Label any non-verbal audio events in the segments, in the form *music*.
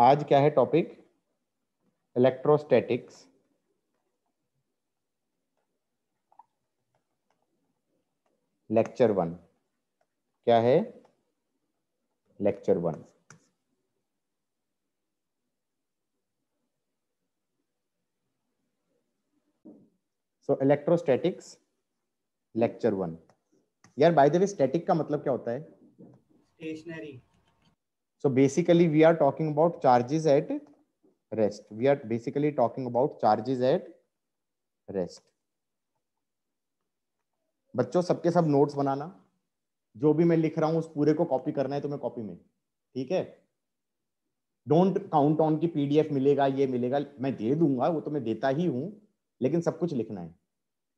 आज क्या है टॉपिक इलेक्ट्रोस्टैटिक्स लेक्चर वन क्या है lecture one so electrostatics lecture one यार बाय द वे स्टैटिक का मतलब क्या होता है stationary So basically we are talking about charges at rest. We are basically talking about charges at rest. बच्चों सबके सब नोट्स बनाना जो भी मैं लिख रहा हूं उस पूरे को कॉपी करना है तुम्हें तो कॉपी में ठीक है डोंट काउंट ऑन की पीडीएफ मिलेगा ये मिलेगा मैं दे दूंगा वो तो मैं देता ही हूं लेकिन सब कुछ लिखना है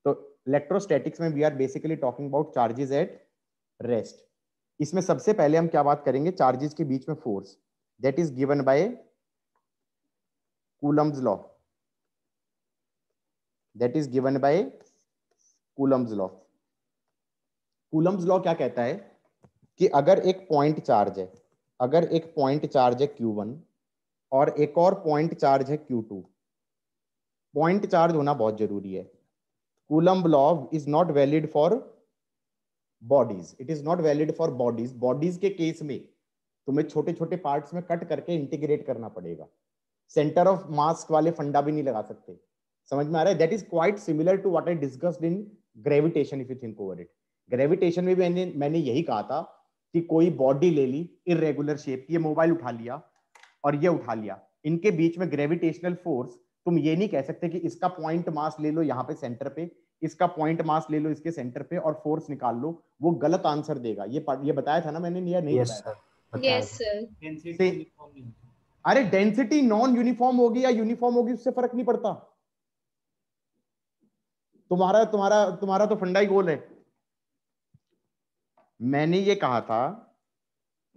तो इलेक्ट्रोस्टैटिक्स में we are basically talking about charges at rest इसमें सबसे पहले हम क्या बात करेंगे चार्जेस के बीच में force that is given by Coulomb's law that is given by Coulomb's law Coulomb's law क्या कहता है कि अगर एक पॉइंट चार्ज है अगर एक पॉइंट चार्ज है क्यू वन और एक और पॉइंट चार्ज है क्यू टू पॉइंट चार्ज होना बहुत जरूरी है Coulomb law is not valid for bodies it is not valid for bodies bodies के केस में तुम्हें छोटे छोटे पार्ट में कट करके इंटीग्रेट करना पड़ेगा सेंटर ऑफ मास्क वाले फंडा भी नहीं लगा सकते समझ में आ रहा है that is quite similar to what I discussed in gravitation if you think over it gravitation में भी मैंने मैंने यही कहा था कि कोई बॉडी ले ली इरेगुलर शेप की ये मोबाइल उठा लिया और ये उठा लिया इनके बीच में ग्रेविटेशनल फोर्स तुम ये नहीं कह सकते कि इसका पॉइंट मास ले लो यहाँ पे सेंटर पे इसका पॉइंट मास ले लो इसके सेंटर पे और फोर्स निकाल लो वो गलत आंसर देगा ये ये बताया था ना मैंने नहीं, नहीं yes, बताया yes, अरे डेंसिटी नॉन यूनिफॉर्म होगी या यूनिफॉर्म होगी उससे फर्क नहीं पड़ता तुम्हारा तुम्हारा तुम्हारा तो फंडा ही गोल है मैंने ये कहा था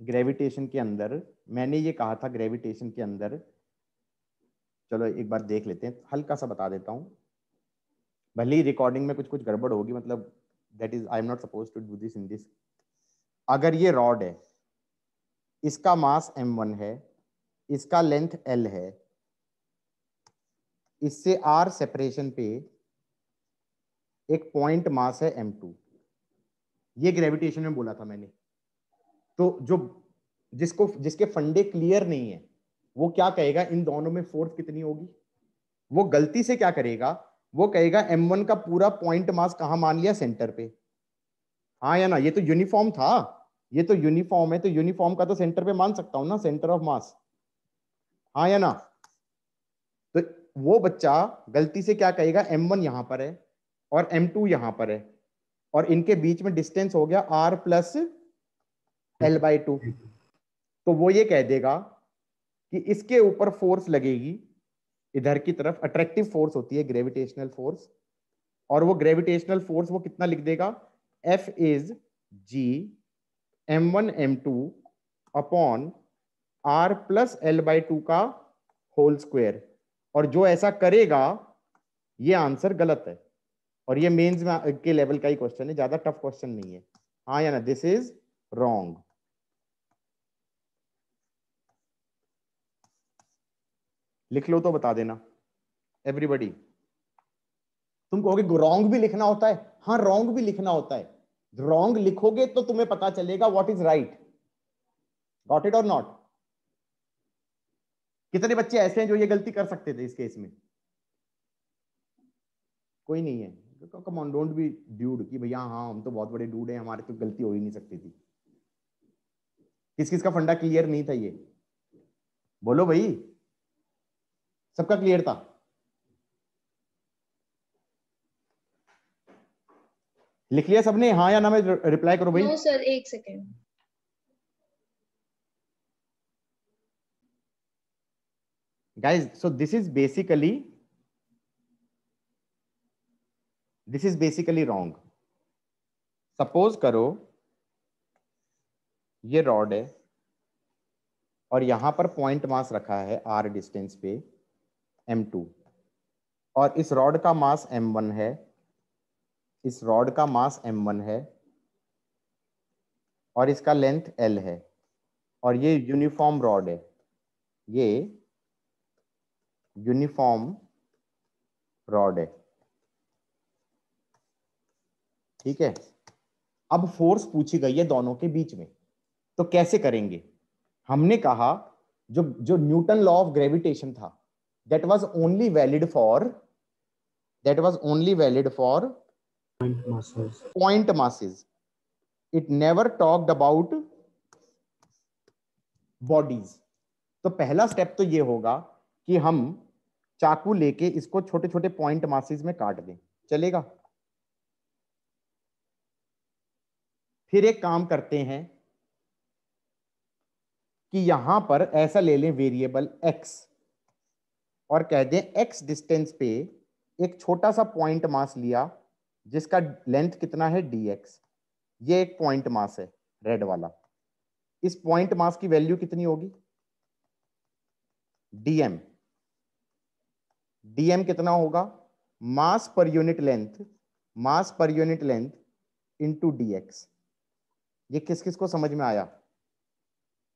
ग्रेविटेशन के अंदर मैंने ये कहा था ग्रेविटेशन के अंदर चलो एक बार देख लेते हैं हल्का सा बता देता हूं भले ही रिकॉर्डिंग में कुछ कुछ गड़बड़ होगी मतलब that is I am not suppose to do this in this अगर ये रॉड है इसका मास एम वन है इसका लेंथ एल है इससे आर सेपरेशन पे एक पॉइंट मास है एम टू ये ग्रेविटेशन में बोला था मैंने तो जो जिसको जिसके फंडे क्लियर नहीं है वो क्या कहेगा इन दोनों में फोर्स कितनी होगी वो गलती से क्या करेगा वो कहेगा M1 का पूरा पॉइंट मास कहा मान लिया सेंटर पे हाँ या ना ये तो यूनिफॉर्म था ये तो यूनिफॉर्म है तो यूनिफॉर्म का तो सेंटर पे मान सकता हूं ना सेंटर ऑफ मास हाँ या ना तो वो बच्चा गलती से क्या कहेगा M1 वन यहां पर है और M2 टू यहां पर है और इनके बीच में डिस्टेंस हो गया R plus L by two तो वो ये कह देगा कि इसके ऊपर फोर्स लगेगी इधर की तरफ अट्रैक्टिव फोर्स होती है ग्रेविटेशनल फोर्स और वो ग्रेविटेशनल फोर्स वो कितना लिख देगा F is G M one M two upon R plus L by two का होल स्क्वेयर और जो ऐसा करेगा ये आंसर गलत है और ये मेंस में के लेवल का ही क्वेश्चन है ज्यादा टफ क्वेश्चन नहीं है हाँ या ना दिस इज रॉन्ग लिख लो तो बता देना एवरीबडी तुम कहोगे रॉन्ग भी लिखना होता है हाँ रॉन्ग भी लिखना होता है रॉन्ग लिखोगे तो तुम्हें पता चलेगा what is right got it और नॉट कितने बच्चे ऐसे हैं जो ये गलती कर सकते थे इस केस में कोई नहीं है come on don't be dude कि भैया हाँ हम तो बहुत बड़े ड्यूड हैं हमारे तो गलती हो ही नहीं सकती थी किस किस का फंडा क्लियर नहीं था ये बोलो भाई सबका क्लियर था लिख लिया सबने हाँ या ना मैं रिप्लाई करो भाई नो सर एक second guys so this is basically this is basically wrong suppose करो ये रॉड है और यहां पर पॉइंट मास रखा है आर डिस्टेंस पे M2 और इस रॉड का मास M1 है इस रॉड का मास M1 है और इसका लेंथ L है और ये यूनिफॉर्म रॉड है ये यूनिफॉर्म रॉड है ठीक है अब फोर्स पूछी गई है दोनों के बीच में तो कैसे करेंगे हमने कहा जो जो न्यूटन लॉ ऑफ ग्रेविटेशन था that was only valid for that was only valid for point masses point masses it never talked about bodies तो pehla step to ye hoga ki hum चाकू लेके इसको छोटे छोटे पॉइंट मासेस में काट दें चलेगा फिर एक काम करते हैं कि यहां पर ऐसा ले लें वेरिएबल एक्स और कह दें एक्स डिस्टेंस पे एक छोटा सा पॉइंट मास लिया जिसका लेंथ कितना है डी एक्स ये एक पॉइंट मास है रेड वाला इस पॉइंट मास की वैल्यू कितनी होगी डीएम डीएम कितना होगा मास per unit length mass per unit length into dx ये किस किस को समझ में आया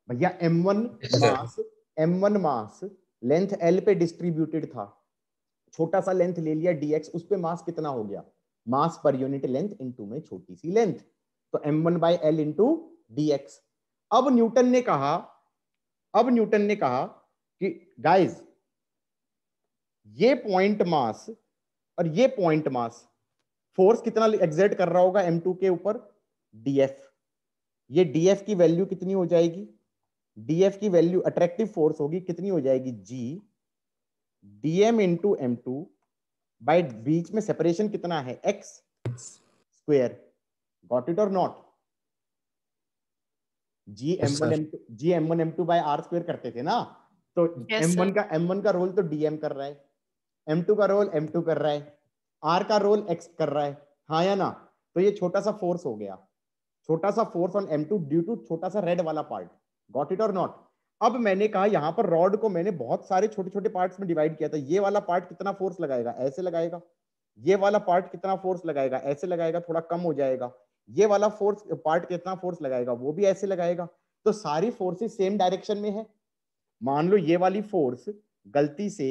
भैया M one mass M one mass length L पे डिस्ट्रीब्यूटेड था छोटा सा लेंथ ले लिया dx उस पे मास कितना हो गया मास पर यूनिट लेंथ इनटू में छोटी सी लेंथ तो m1 one l L dx अब न्यूटन ने कहा अब न्यूटन ने कहा कि गाइस ये पॉइंट मास और ये पॉइंट मास फोर्स कितना एग्जर्ट कर रहा होगा m2 के ऊपर df ये df की वैल्यू कितनी हो जाएगी डीएफ की वैल्यू अट्रैक्टिव फोर्स होगी कितनी हो जाएगी G DM into M two बीच में सेपरेशन कितना है एक्स स्क्वेयर गॉट इट और not G M one M two G M one M two by R square करते थे ना तो एम वन का एम वन का रोल तो डीएम कर रहा है एम टू का रोल एम टू कर रहा है आर का रोल एक्स कर रहा है हाँ या ना तो ये छोटा सा फोर्स हो गया छोटा सा force on M two due to छोटा सा रेड वाला पार्ट गॉट इट और नॉट अब मैंने कहा यहां पर रॉड को मैंने बहुत सारे छोटे छोटे पार्ट में डिवाइड किया था ये वाला पार्ट कितना फोर्स लगाएगा ऐसे लगाएगा ये वाला पार्ट कितना फोर्स लगाएगा ऐसे लगाएगा थोड़ा कम हो जाएगा ये वाला फोर्स पार्ट कितना फोर्स लगाएगा वो भी ऐसे लगाएगा तो सारी फोर्सेस सेम डायरेक्शन में है मान लो ये वाली फोर्स गलती से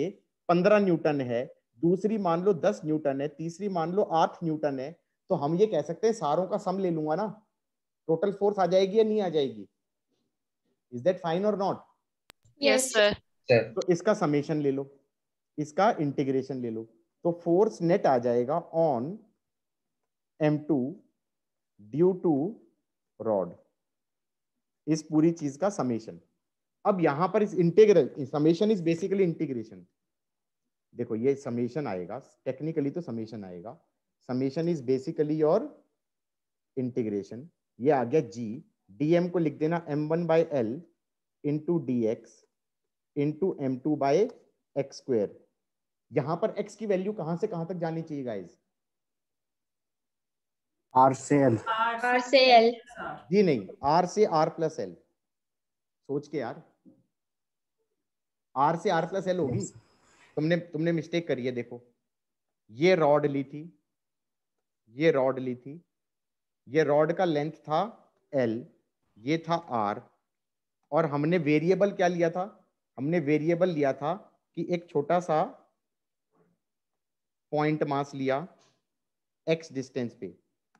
पंद्रह न्यूटन है दूसरी मान लो दस न्यूटन है तीसरी मान लो आठ न्यूटन है तो हम ये कह सकते हैं सारों का सम ले लूंगा ना टोटल फोर्स आ जाएगी या नहीं आ जाएगी इज दैट फाइन और नॉट यस सर तो इसका समेशन ले लो इसका इंटीग्रेशन ले लो तो फोर्स नेट आ जाएगा on M two due to rod इस पूरी चीज का समेशन अब यहां पर इस integral summation is basically integration देखो ये समेशन आएगा टेक्निकली तो समेशन आएगा समेशन इज बेसिकली और इंटीग्रेशन ये आ गया जी डीएम को लिख देना M one by L into D X into M two by x square यहां पर x की वैल्यू कहां से कहां तक जानी चाहिए गाइज r से l r से l जी नहीं r से r प्लस एल सोच के यार r से r प्लस एल होगी तुमने तुमने मिस्टेक करी है देखो ये रॉड ली थी ये रॉड ली थी ये रॉड का लेंथ था एल ये था आर और हमने वेरिएबल क्या लिया था हमने वेरिएबल लिया था कि एक छोटा सा पॉइंट मास लिया एक्स डिस्टेंस पे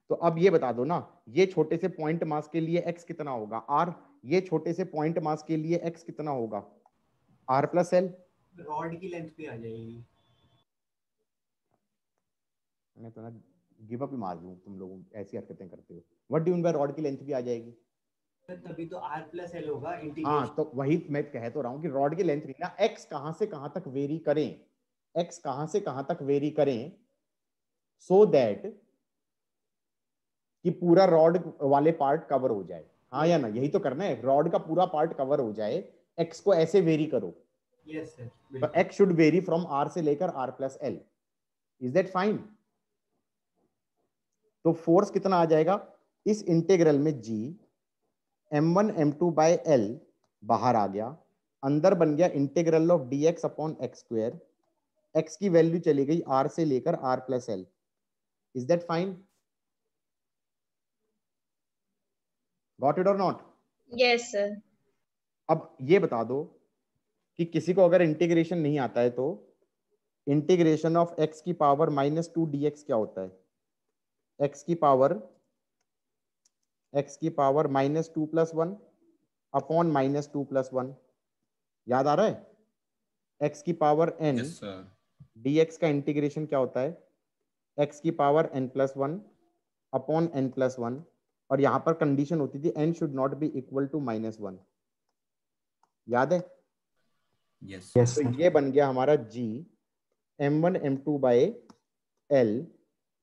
तो अब ये बता दो ना ये छोटे से पॉइंट मास के लिए एक्स कितना होगा आर ये छोटे से पॉइंट मास के लिए एक्स कितना होगा आर प्लस एल रॉड की लेंथ पे आ जाएगी मैं तो ना गिव अप ही मार दूं तुम लोग ऐसी हरकतें करते हो what do you mean by rod की लेंथ भी आ जाएगी तभी तो r प्लस l होगा हाँ तो वही मैं कह तो रहा हूँ कि रॉड की लेंथ नहीं ना x कहाँ से कहाँ तक वेरी करें x कहाँ से कहाँ तक वेरी करें सो so दैट कि पूरा रॉड वाले पार्ट कवर हो जाए हाँ या ना यही तो करना है रॉड का पूरा पार्ट कवर हो जाए x को ऐसे वेरी करो यस सर तो x should vary from r से लेकर r plus L is that fine तो फोर्स कितना आ जाएगा इस इंटेग्रल में जी m1 m2 बाय एल बाहर आ गया अंदर बन गया integral of D X upon x square X की वैल्यू चली गई आर से लेकर R plus L is that fine got it और नॉट यस सर अब ये बता दो कि किसी को अगर इंटीग्रेशन नहीं आता है तो इंटीग्रेशन ऑफ एक्स की power minus two D X क्या होता है एक्स की पावर एक्स की power minus two plus one upon minus two plus one याद आ रहा है एक्स की पावर एन डी एक्स का इंटीग्रेशन क्या होता है एक्स की power N plus one upon N plus one और यहाँ पर कंडीशन होती थी N should not be equal to minus one याद है यस Yes, तो ये बन गया हमारा G M one M two by L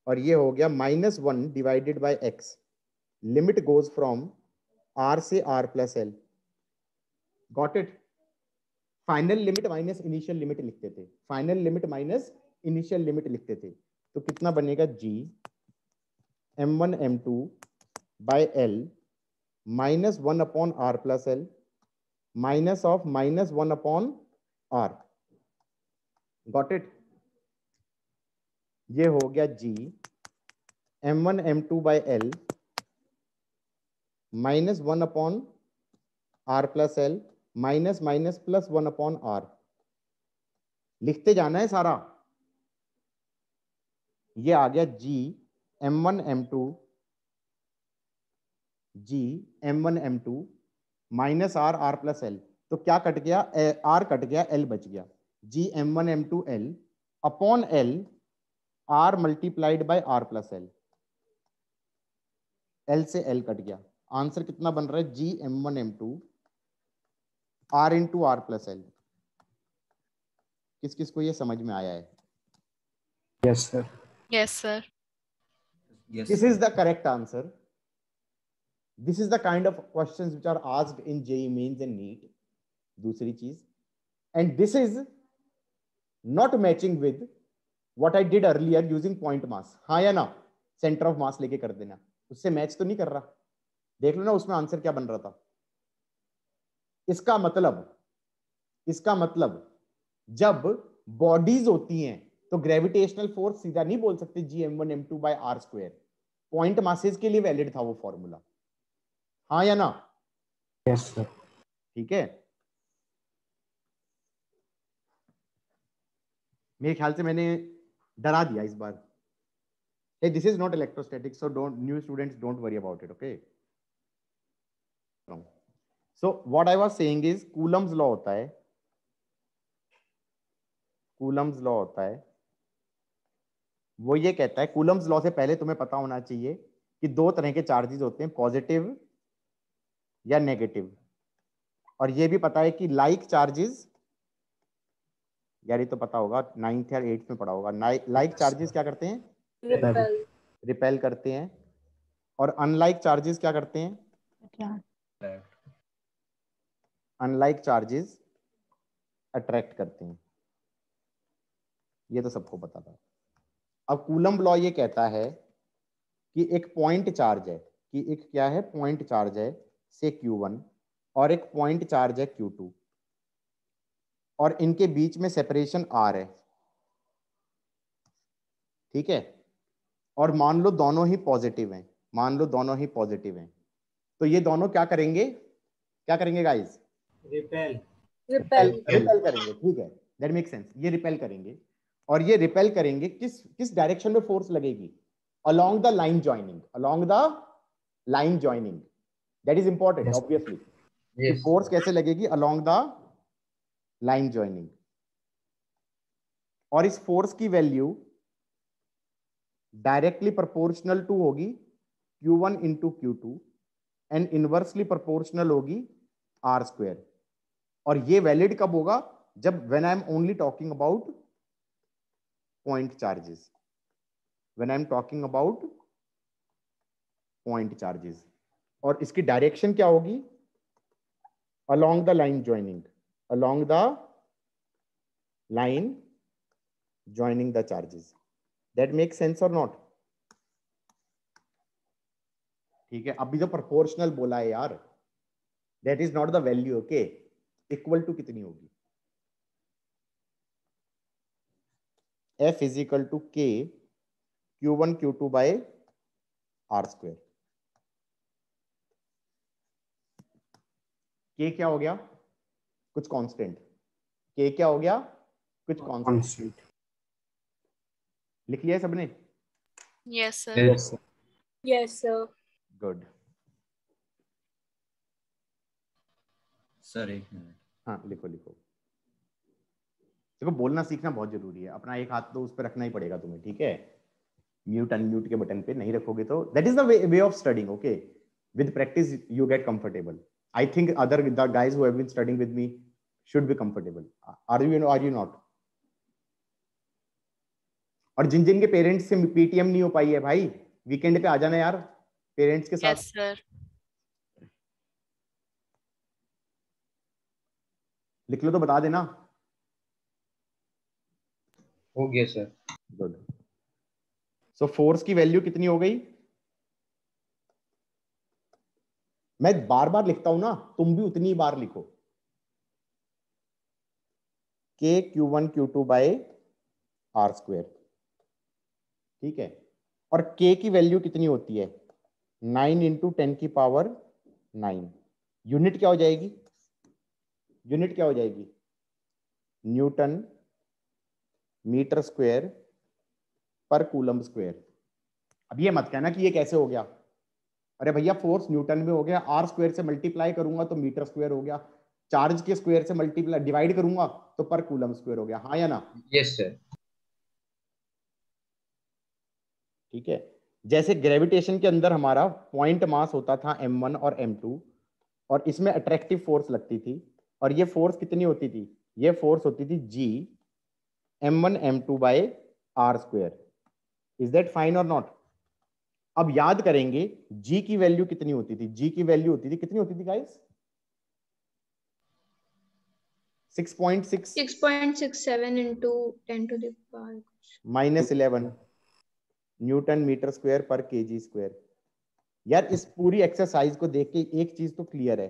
और ये हो गया minus one divided by X limit goes from R से R plus L Got it? Final limit minus initial limit लिखते थे final limit minus initial limit लिखते थे तो कितना बनेगा G M one M two by L minus one upon R plus L minus of minus one upon are got it ये हो गया G M one M two by L minus one upon R plus L minus minus plus one upon R लिखते जाना है सारा ये आ गया G M one M two G M one M two minus R R plus L तो क्या cut गया आर कट गया एल बच गया G M one M two L upon L R multiplied by R plus L L से L cut गया answer कितना बन रहा है G M one M two R into R plus L किस किस को ये समझ में आया है yes sir yes sir this is the correct answer this is the kind of question which are asked in JEE Main and NEET दूसरी चीज and this is not matching with what I did earlier using point mass हाँ या ना centre of mass लेके कर देना उससे match तो नहीं कर रहा देख लो ना उसमें आंसर क्या बन रहा था इसका मतलब इसका मतलब जब बॉडीज होती हैं तो ग्रेविटेशनल फोर्स सीधा नहीं बोल सकते G M one M two by R square point masses के लिए वैलिड था वो फॉर्मूला हाँ या ना यस सर ठीक है मेरे ख्याल से मैंने डरा दिया इस बार this is not electrostatic so don't new students don't worry about it okay from. So what I was saying is Coulomb's law होता है Coulomb's law होता है वो ये कहता है कूलम्स लॉ से पहले तुम्हें पता होना चाहिए कि दो तरह के चार्जेस होते हैं पॉजिटिव या नेगेटिव और ये भी पता है कि लाइक चार्जेस यार ये तो पता होगा नाइन्थ या एट्थ में पढ़ा होगा लाइक चार्जेस क्या करते हैं रिपेल करते हैं और अनलाइक चार्जेस क्या करते हैं अट्रैक्ट अनलाइक चार्जेस अट्रैक्ट करते हैं ये तो सबको पता था अब कूलम लॉ ये कहता है कि एक पॉइंट चार्ज है कि एक क्या है पॉइंट चार्ज है से Q1 और एक पॉइंट चार्ज है Q2 और इनके बीच में सेपरेशन R है ठीक है और मान लो दोनों ही पॉजिटिव हैं मान लो दोनों ही पॉजिटिव हैं तो ये दोनों क्या करेंगे क्या करेंगे गाइस रिपेल रिपेल रिपेल करेंगे ठीक है दैट मेक सेंस ये रिपेल करेंगे और ये रिपेल करेंगे किस किस डायरेक्शन में फोर्स लगेगी along the line joining along the line joining that is important obviously force कैसे लगेगी अलोंग द लाइन ज्वाइनिंग और इस फोर्स की वैल्यू डायरेक्टली प्रोपोर्शनल टू होगी Q one into Q two and inversely proportional होगी R square और ये valid कब होगा जब when I am only talking about point charges when I am talking about point charges और इसकी डायरेक्शन क्या होगी along the line joining along the line joining the charges that make sense और नॉट ठीक है अभी तो प्रोपोर्शनल बोला है यार that is not the value okay equal to कितनी होगी एफ इज इक्वल टू के Q one Q two by are square K क्या हो गया कुछ कांस्टेंट के क्या हो गया कुछ कांस्टेंट लिख लिया सबने yes sir yes sir good sir एक मिनट हाँ लिखो लिखो देखो बोलना सीखना बहुत जरूरी है अपना एक हाथ तो उस पर रखना ही पड़ेगा तुम्हें ठीक है म्यूट अनम्यूट के बटन पे नहीं रखोगे तो that is the way of studying okay with practice you get comfortable I think other the guys who have been studying with me should be comfortable are you are you not और जिन जिन के parents से PTM नहीं हो पाई है भाई weekend पे आ जाना यार पेरेंट्स के साथ लिख लो तो बता देना हो गया सर गुड सो फोर्स की वैल्यू कितनी हो गई मैं बार बार लिखता हूं ना तुम भी उतनी बार लिखो K Q one Q two by are square ठीक है और के की वैल्यू कितनी होती है नाइन इंटू टेन की पावर नाइन यूनिट क्या हो जाएगी यूनिट क्या हो जाएगी न्यूटन मीटर स्क्वायर पर कूलम स्क्वायर अब ये मत कहना कि ये कैसे हो गया अरे भैया फोर्स न्यूटन में हो गया आर स्क्वायर से मल्टीप्लाई करूंगा तो मीटर स्क्वायर हो गया चार्ज के स्क्वायर से मल्टीप्लाई डिवाइड करूंगा तो पर कूलम स्क्वायर हो गया हाँ या ना यस yes, सर ठीक है जैसे ग्रेविटेशन के अंदर हमारा पॉइंट मास होता था एम वन और एम टू और इसमें अट्रैक्टिव फोर्स लगती थी और ये फोर्स कितनी होती थी ये फोर्स होती थी G M one M two by are square is that fine और नॉट अब याद करेंगे जी की वैल्यू कितनी होती थी जी की वैल्यू होती थी कितनी होती थी guys 6.6 6.67 10 to the power minus 11 newton metre square पर के जी स्क्वायर यार इस पूरी एक्सरसाइज को देख के एक चीज तो क्लियर है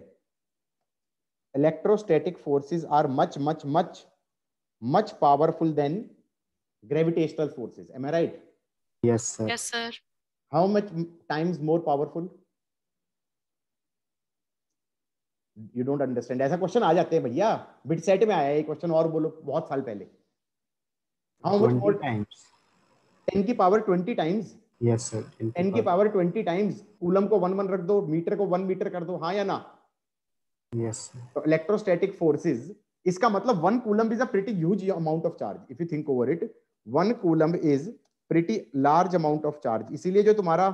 electrostatic forces are much much much much powerful than gravitational forces am I right yes sir yes sir how much times more powerful you don't understand ऐसा क्वेश्चन आ जाते हैं भैया बिटसेट में आया है क्वेश्चन और बोलो बहुत साल पहले हाउ मच मोर टाइम्स 10 की पावर 20 टाइम्स यस सर 10 की पावर 20 टाइम्स कूलम को 1 1 रख दो मीटर को 1 मीटर कर दो हां या ना यस तो इलेक्ट्रोस्टैटिक फोर्सेस इसका मतलब 1 coulomb is a pretty huge amount of charge if you think over it 1 coulomb is pretty large amount of charge इसीलिए जो तुम्हारा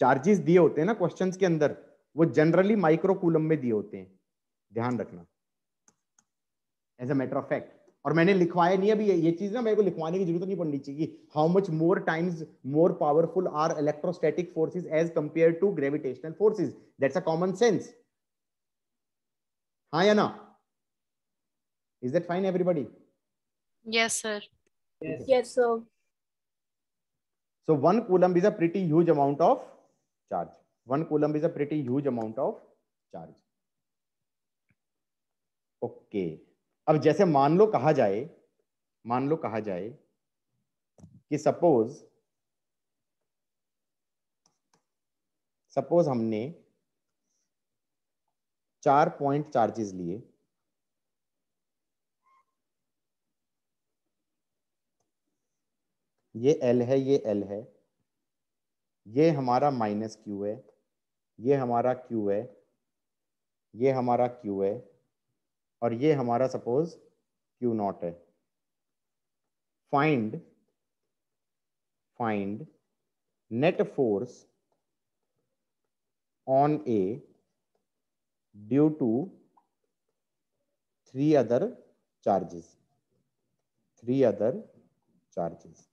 चार्जेस दिए होते हैं ना क्वेश्चंस के अंदर वो जनरली माइक्रो कूलम में दिए होते हैं ध्यान रखना as a matter of fact और मैंने लिखवाया नहीं अभी ये चीज ना मेरे को लिखवाने की जरूरत नहीं पड़नी चाहिए how much more times more powerful are electrostatic forces as compare to gravitational forces that's a common sense हाँ या ना is that fine everybody yes sir yes sir one 1 is a a huge amount of charge one 1 coulomb is a pretty huge amount of charge okay अब जैसे मान लो कहा जाए मान लो कहा जाए कि सपोज सपोज हमने चार पॉइंट चार्जेस लिए ये एल है ये एल है ये हमारा माइनस क्यू है ये हमारा क्यू है ये हमारा क्यू है और ये हमारा सपोज क्यू नॉट है find find net force on A due to three other charges three other charges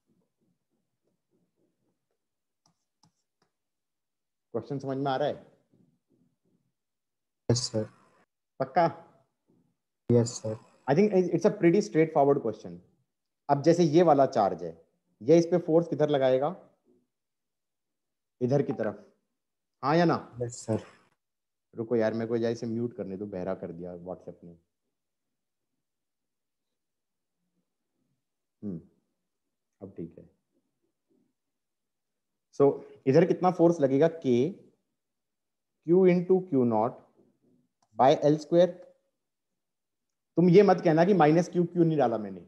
question समझ में आ रहा है यस yes, पक्का yes sir I think it's a pretty straightforward question अब जैसे ये वाला चार्ज है ये इस पे फोर्स किधर लगाएगा इधर की तरफ हाँ या ना यस सर रुको यार मेरे को जैसे म्यूट करने दो बहरा कर दिया व्हाट्सएप ने हम्म अब ठीक है सो so, इधर कितना फोर्स लगेगा के Q into Q nought by L square तुम ये मत कहना कि माइनस क्यू क्यों नहीं डाला मैंने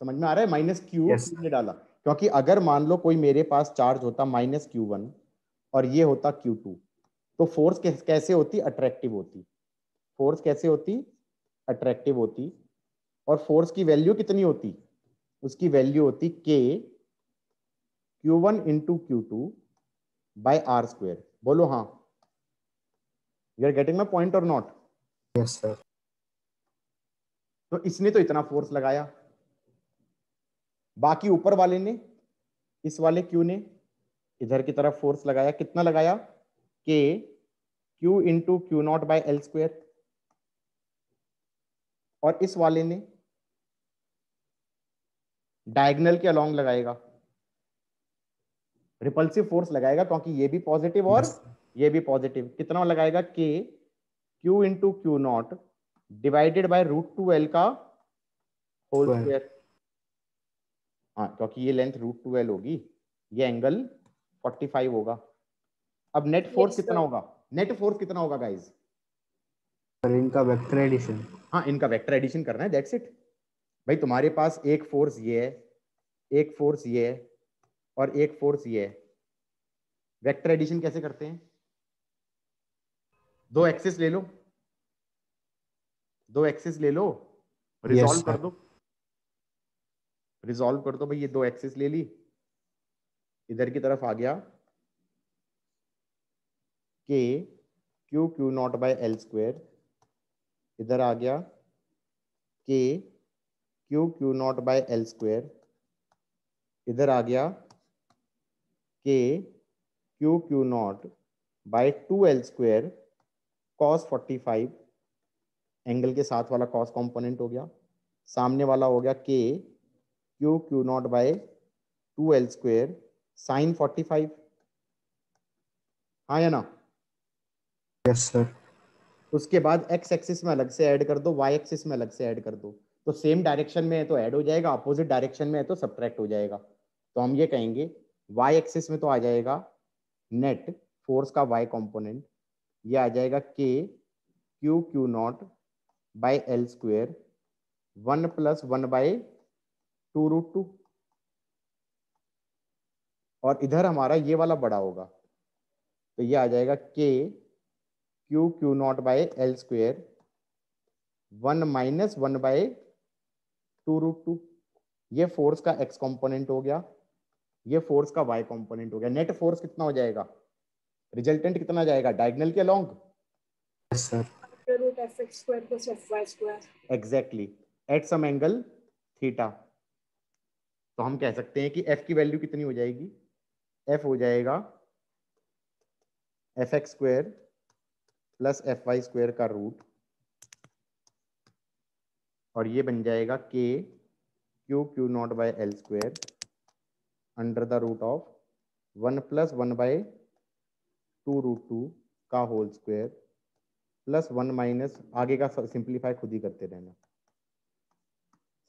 समझ में आ रहा है माइनस क्यू क्यों नहीं डाला क्योंकि अगर मान लो कोई मेरे पास चार्ज होता माइनस क्यू वन और ये होता क्यू टू तो फोर्स कैसे होती अट्रैक्टिव होती फोर्स कैसे होती अट्रैक्टिव होती और फोर्स की वैल्यू कितनी होती उसकी वैल्यू होती K Q one into Q two by R square बोलो हाँ you are getting my point और नॉट यस सर तो इसने तो इतना फोर्स लगाया बाकी ऊपर वाले ने इस वाले क्यू ने इधर की तरफ फोर्स लगाया कितना लगाया K Q into Q nought by L square और इस वाले ने डायगनल के अलोंग लगाएगा रिपल्सिव फोर्स लगाएगा क्योंकि ये भी पॉजिटिव और ये भी पॉजिटिव कितना लगाएगा के Q into Q nought divided by root two L का होल स्क्वायर हाँ क्योंकि ये लेंथ रूट टू एल होगी ये एंगल फोर्टी फाइव होगा अब नेट फोर्स yes, कितना होगा नेट फोर्स कितना होगा गाइज इनका वेक्टर एडिशन हाँ इनका वेक्टर एडिशन करना है दैट्स इट भाई तुम्हारे पास एक फोर्स ये है एक फोर्स ये है और एक फोर्स ये है वेक्टर एडिशन कैसे करते हैं दो एक्सेस ले लो दो एक्सेस ले लो रिजॉल्व yes, कर हाँ। दो रिजॉल्व कर दो भाई ये दो एक्सेस ले ली इधर की तरफ आ गया के Q Q nought by L square इधर आ गया के Q Q nought by L square इधर आ गया के Q Q nought by two L square cos forty five angle के साथ वाला कॉस कॉम्पोनेंट हो गया सामने वाला हो गया के Q Q nought by two L square sine forty five हाँ या ना यस सर उसके बाद एक्स एक्सिस में अलग से ऐड कर दो वाई एक्सिस में अलग से ऐड कर दो तो सेम डायरेक्शन में है तो ऐड हो जाएगा अपोजिट डायरेक्शन में है तो सब्ट्रैक्ट हो जाएगा तो हम ये कहेंगे वाई एक्सिस में तो आ जाएगा नेट फोर्स का वाई कंपोनेंट ये आ जाएगा के Q Q nought by L square one plus one by two root two और इधर हमारा ये वाला बड़ा होगा तो ये आ जाएगा के Q Q nought by L square one minus one by two root two ये फोर्स का एक्स कॉम्पोनेंट हो गया ये फोर्स का वाई कॉम्पोनेंट हो गया नेट फोर्स कितना हो जाएगा रिजल्टेंट कितना जाएगा डायगनल के long sir at fx square plus fy square. Exactly. At some angle theta. तो हम कह सकते हैं कि f की वैल्यू कितनी हो जाएगी f हो जाएगा F X square plus F Y square का रूट और ये बन जाएगा के Q Q nought by L square under the root of one plus one by two root two का whole square plus one minus आगे का सिंप्लीफाई खुद ही करते रहना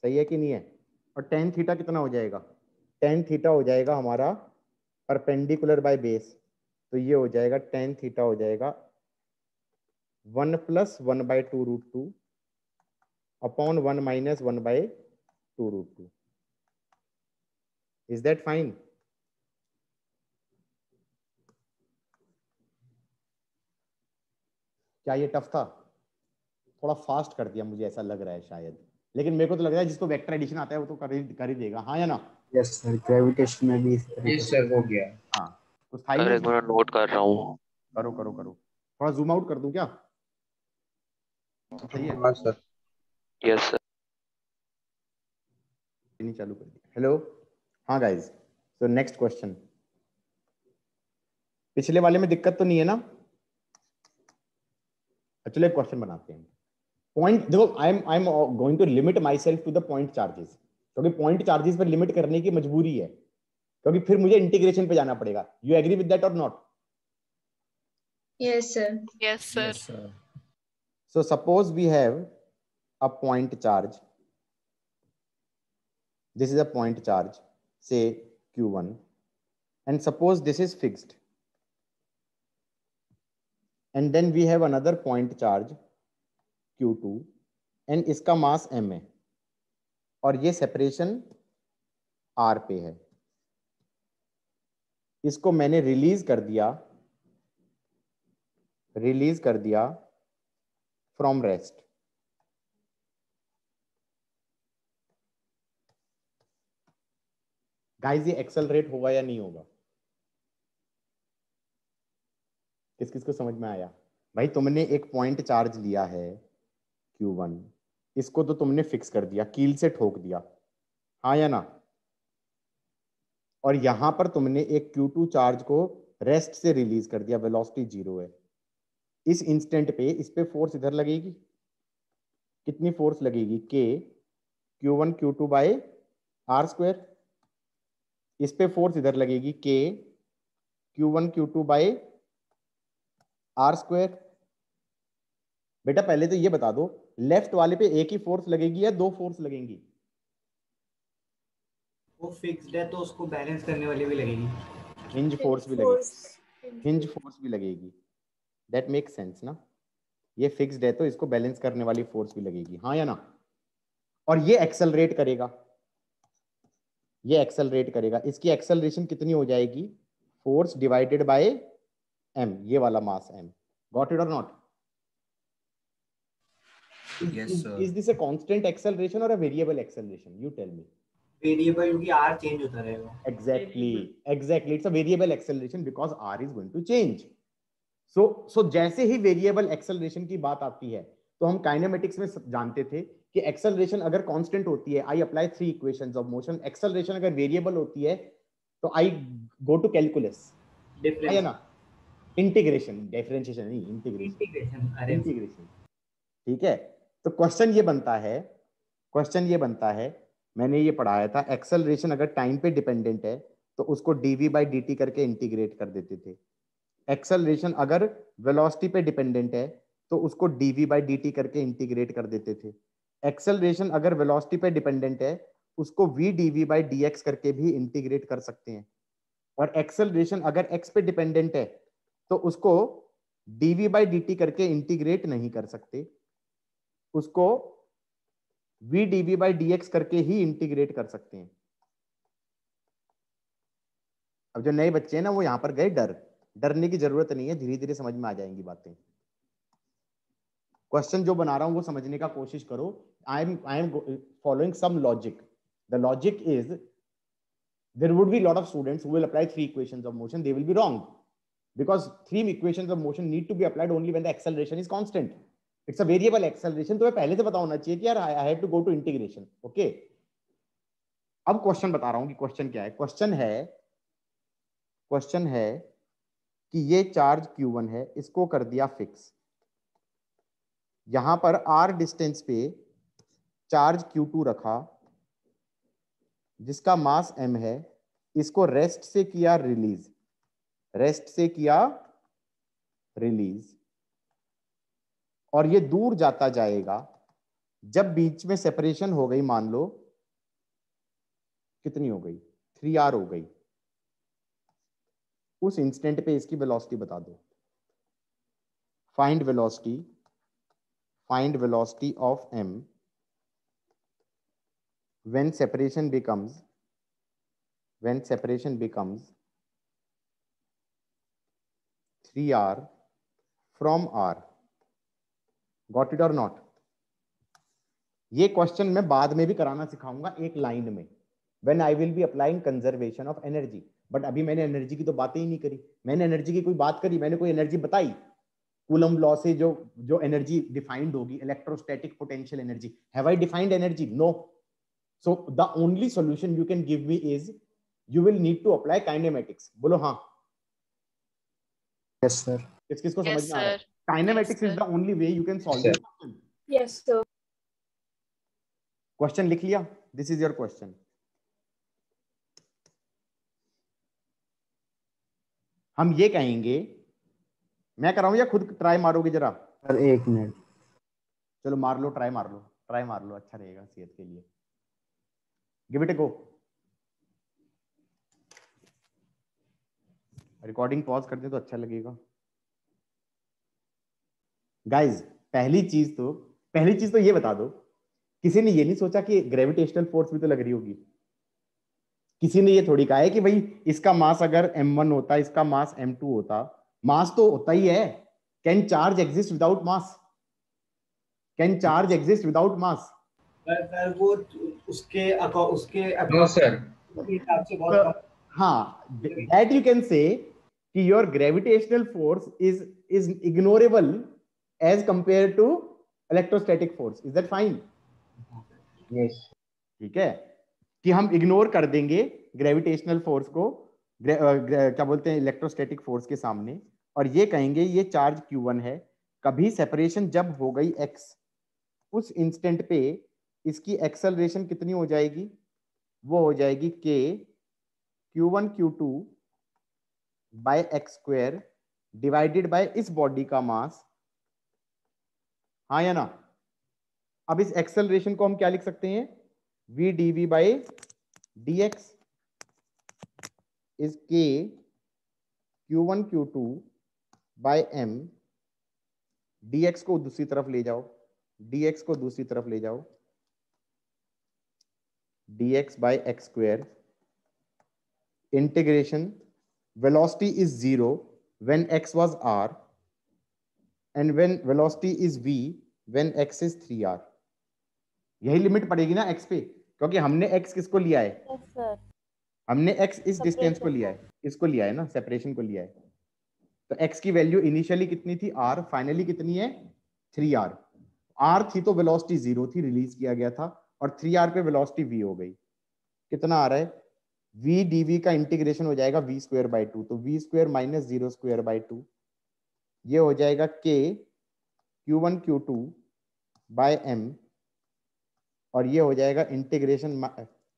सही है कि नहीं है और टेन थीटा कितना हो जाएगा टेन थीटा हो जाएगा हमारा परपेंडिकुलर बाय बेस तो ये हो जाएगा टेन थीटा हो जाएगा one plus one by two root two upon one minus one by two root two is that fine क्या ये टफ था थोड़ा फास्ट कर दिया मुझे ऐसा लग रहा है शायद लेकिन मेरे को तो लग रहा है जिसको वेक्टर एडिशन आता है वो तो कर ही कर ही देगा हाँ या ना यस सर ग्रेविटेशन में भी यस सर हो गया हाँ तो स्थाई अरे एक मिनट नोट कर रहा हूँ करो करो करो थोड़ा जूम आउट कर दूं क्या सही है सर यस सर नहीं चालू कर दिया हेलो हाँ गाइस सो नेक्स्ट क्वेश्चन पिछले वाले में दिक्कत तो नहीं है ना चलिए क्वेश्चन बनाते हैं पॉइंट देखो I am I am going to limit myself to the point charges क्योंकि पॉइंट चार्जेस पर लिमिट करने की मजबूरी है क्योंकि फिर मुझे इंटीग्रेशन पे जाना पड़ेगा यू एग्री विद दैट और not yes sir yes sir so suppose we have a point charge this is a point charge से Q one and suppose this is fixed and then we have another point charge Q two and इसका mass M है और ये separation R पे है इसको मैंने release कर दिया रिलीज कर दिया फ्रॉम रेस्ट गाइस ये एक्सेलरेट होगा या नहीं होगा किस किस को समझ में आया भाई तुमने एक पॉइंट चार्ज लिया है क्यू वन इसको तो तुमने फिक्स कर दिया कील से ठोक दिया हाँ या ना और यहां पर तुमने एक Q2 चार्ज को रेस्ट से रिलीज कर दिया वेलोसिटी जीरो है इस इंस्टेंट पे इस पे फोर्स इधर लगेगी कितनी फोर्स लगेगी K Q one Q two by R square इस पे फोर्स इधर लगेगी K Q one Q two by R square बेटा पहले तो ये बता दो लेफ्ट वाले पे एक ही फोर्स लगेगी या दो फोर्स लगेंगी वो फिक्स्ड है तो उसको बैलेंस करने वाली भी लगेगी हिंज फोर्स भी लगेगी हिंज फोर्स भी लगेगी दैट मेक सेंस ना ये फिक्स्ड है तो इसको बैलेंस करने वाली फोर्स भी लगेगी हाँ या ना और ये एक्सेलरेट करेगा ये एक्सेलरेट करेगा इसकी एक्सेलरेशन कितनी हो जाएगी फोर्स डिवाइडेड बाय एम ये वाला मास एम गॉट इट और not is this a acceleration और variable acceleration you tell me variable क्योंकि r चेंज होता रहेगा acceleration because r is going to change so so जैसे ही तो हम काइनेमेटिक्स में जानते थे कि एक्सेलरेशन अगर कांस्टेंट होती है I apply three equations of motion acceleration अगर वेरिएबल होती है तो आई गो टू कैलकुलस है ना इंटीग्रेशन डिफरेंशिएशन नहीं इंटीग्रेशन इंटीग्रेशन ठीक है तो क्वेश्चन ये बनता है क्वेश्चन ये बनता है मैंने ये पढ़ाया था एक्सेलरेशन अगर टाइम पे डिपेंडेंट है तो उसको वी बाई डी करके इंटीग्रेट कर देते थे एक्सेलरेशन अगर वेलोसिटी पे डिपेंडेंट है तो उसको वी बाई डी करके इंटीग्रेट कर देते थे एक्सेलरेशन अगर वेलोसिटी पे डिपेंडेंट है उसको डी वी बाई डी करके भी इंटीग्रेट कर सकते हैं और एक्सेलरेशन अगर एक्स पे डिपेंडेंट है तो उसको डीवी बाई डी करके इंटीग्रेट नहीं कर सकते उसको वी डीवी बाई डी करके ही इंटीग्रेट कर सकते हैं अब जो नए बच्चे हैं ना वो यहां पर गए डर डरने की जरूरत नहीं है धीरे धीरे समझ में आ जाएंगी बातें क्वेश्चन जो बना रहा हूं वो समझने का कोशिश करो I am I am following some logic the logic is there would be lot of students will apply three equations of motion they will be wrong because three equations of motion need to be applied only when the acceleration is constant. It's a variable acceleration. to मैं पहले से पता होना चाहिए कि यार I have to go to integration. Okay. ab question bata raha hu ki question kya hai question hai question hai ki ye charge Q1 hai isko kar diya fix यहां पर R डिस्टेंस पे charge Q2 रखा जिसका मास m है इसको rest से किया release rest से किया रिलीज और ये दूर जाता जाएगा जब बीच में सेपरेशन हो गई मान लो कितनी हो गई थ्री आर हो गई उस इंस्टेंट पे इसकी वेलोसिटी बता दो find velocity find velocity of M when separation becomes when separation becomes 3 r from r got it or not ये क्वेश्चन मैं बाद में भी कराना सिखाऊंगा एक लाइन में when I will be applying conservation of energy but अभी मैंने एनर्जी की तो बातें ही नहीं करी मैंने एनर्जी की कोई बात करी मैंने कोई एनर्जी बताई कुलम लॉ से जो जो एनर्जी डिफाइंड होगी electrostatic potential energy have I defined energy no so the only solution you can give me is you will need to apply kinematics बोलो हाँ yes sir किस किस को समझ में आ रहा है kinematics is the only way you can solve the yes sir question लिख लिया दिस इज योर क्वेश्चन हम ये कहेंगे मैं कराऊं या खुद ट्राई मारोगे जरा सर एक मिनट चलो मार लो ट्राई मार लो ट्राई मार लो अच्छा रहेगा सेहत के लिए give it a go recording pause कर दे तो अच्छा लगेगा गाइस पहली चीज तो पहली चीज तो ये बता दो किसी ने ये नहीं सोचा कि ग्रेविटेशनल फोर्स भी तो लग रही होगी किसी ने ये थोड़ी कहा है कि भाई इसका मास अगर m1 होता इसका मास m2 होता मास तो होता ही है can charge exist without mass can charge exist without mass sir वो उसके उसके हिसाब से बहुत हाँ दैट यू कैन से कि your gravitational force is is ignorable as compare to electrostatic force is that fine yes ठीक है कि हम इग्नोर कर देंगे ग्रेविटेशनल फोर्स को ग्रे, ग्रे, क्या बोलते हैं इलेक्ट्रोस्टैटिक फोर्स के सामने और ये कहेंगे ये चार्ज Q1 है कभी सेपरेशन जब हो गई x उस इंस्टेंट पे इसकी एक्सेलरेशन कितनी हो जाएगी वो हो जाएगी k Q1 Q2 by x square divided by इस बॉडी का मास हाँ या ना अब इस एक्सेलरेशन को हम क्या लिख सकते हैं v d v by d x is के Q one Q two by m d x को दूसरी तरफ ले जाओ डी एक्स को दूसरी तरफ ले जाओ d x by x square integration velocity is zero when x was r and when velocity is v when x is 3r यही लिमिट पड़ेगी ना x पे क्योंकि हमने x किसको लिया है yes, हमने x इस डिस्टेंस को लिया है इसको लिया है ना सेपरेशन को लिया है तो x की वैल्यू इनिशियली कितनी थी r फाइनली कितनी है 3r r थी तो वेलोसिटी जीरो थी रिलीज किया गया था और 3r पे वेलोसिटी v हो गई कितना आ रहा है वी डीवी का इंटीग्रेशन हो जाएगा वी स्क्वेयर बाई टू तो v square minus zero square by two ये हो जाएगा के Q one Q two by m और ये हो जाएगा इंटीग्रेशन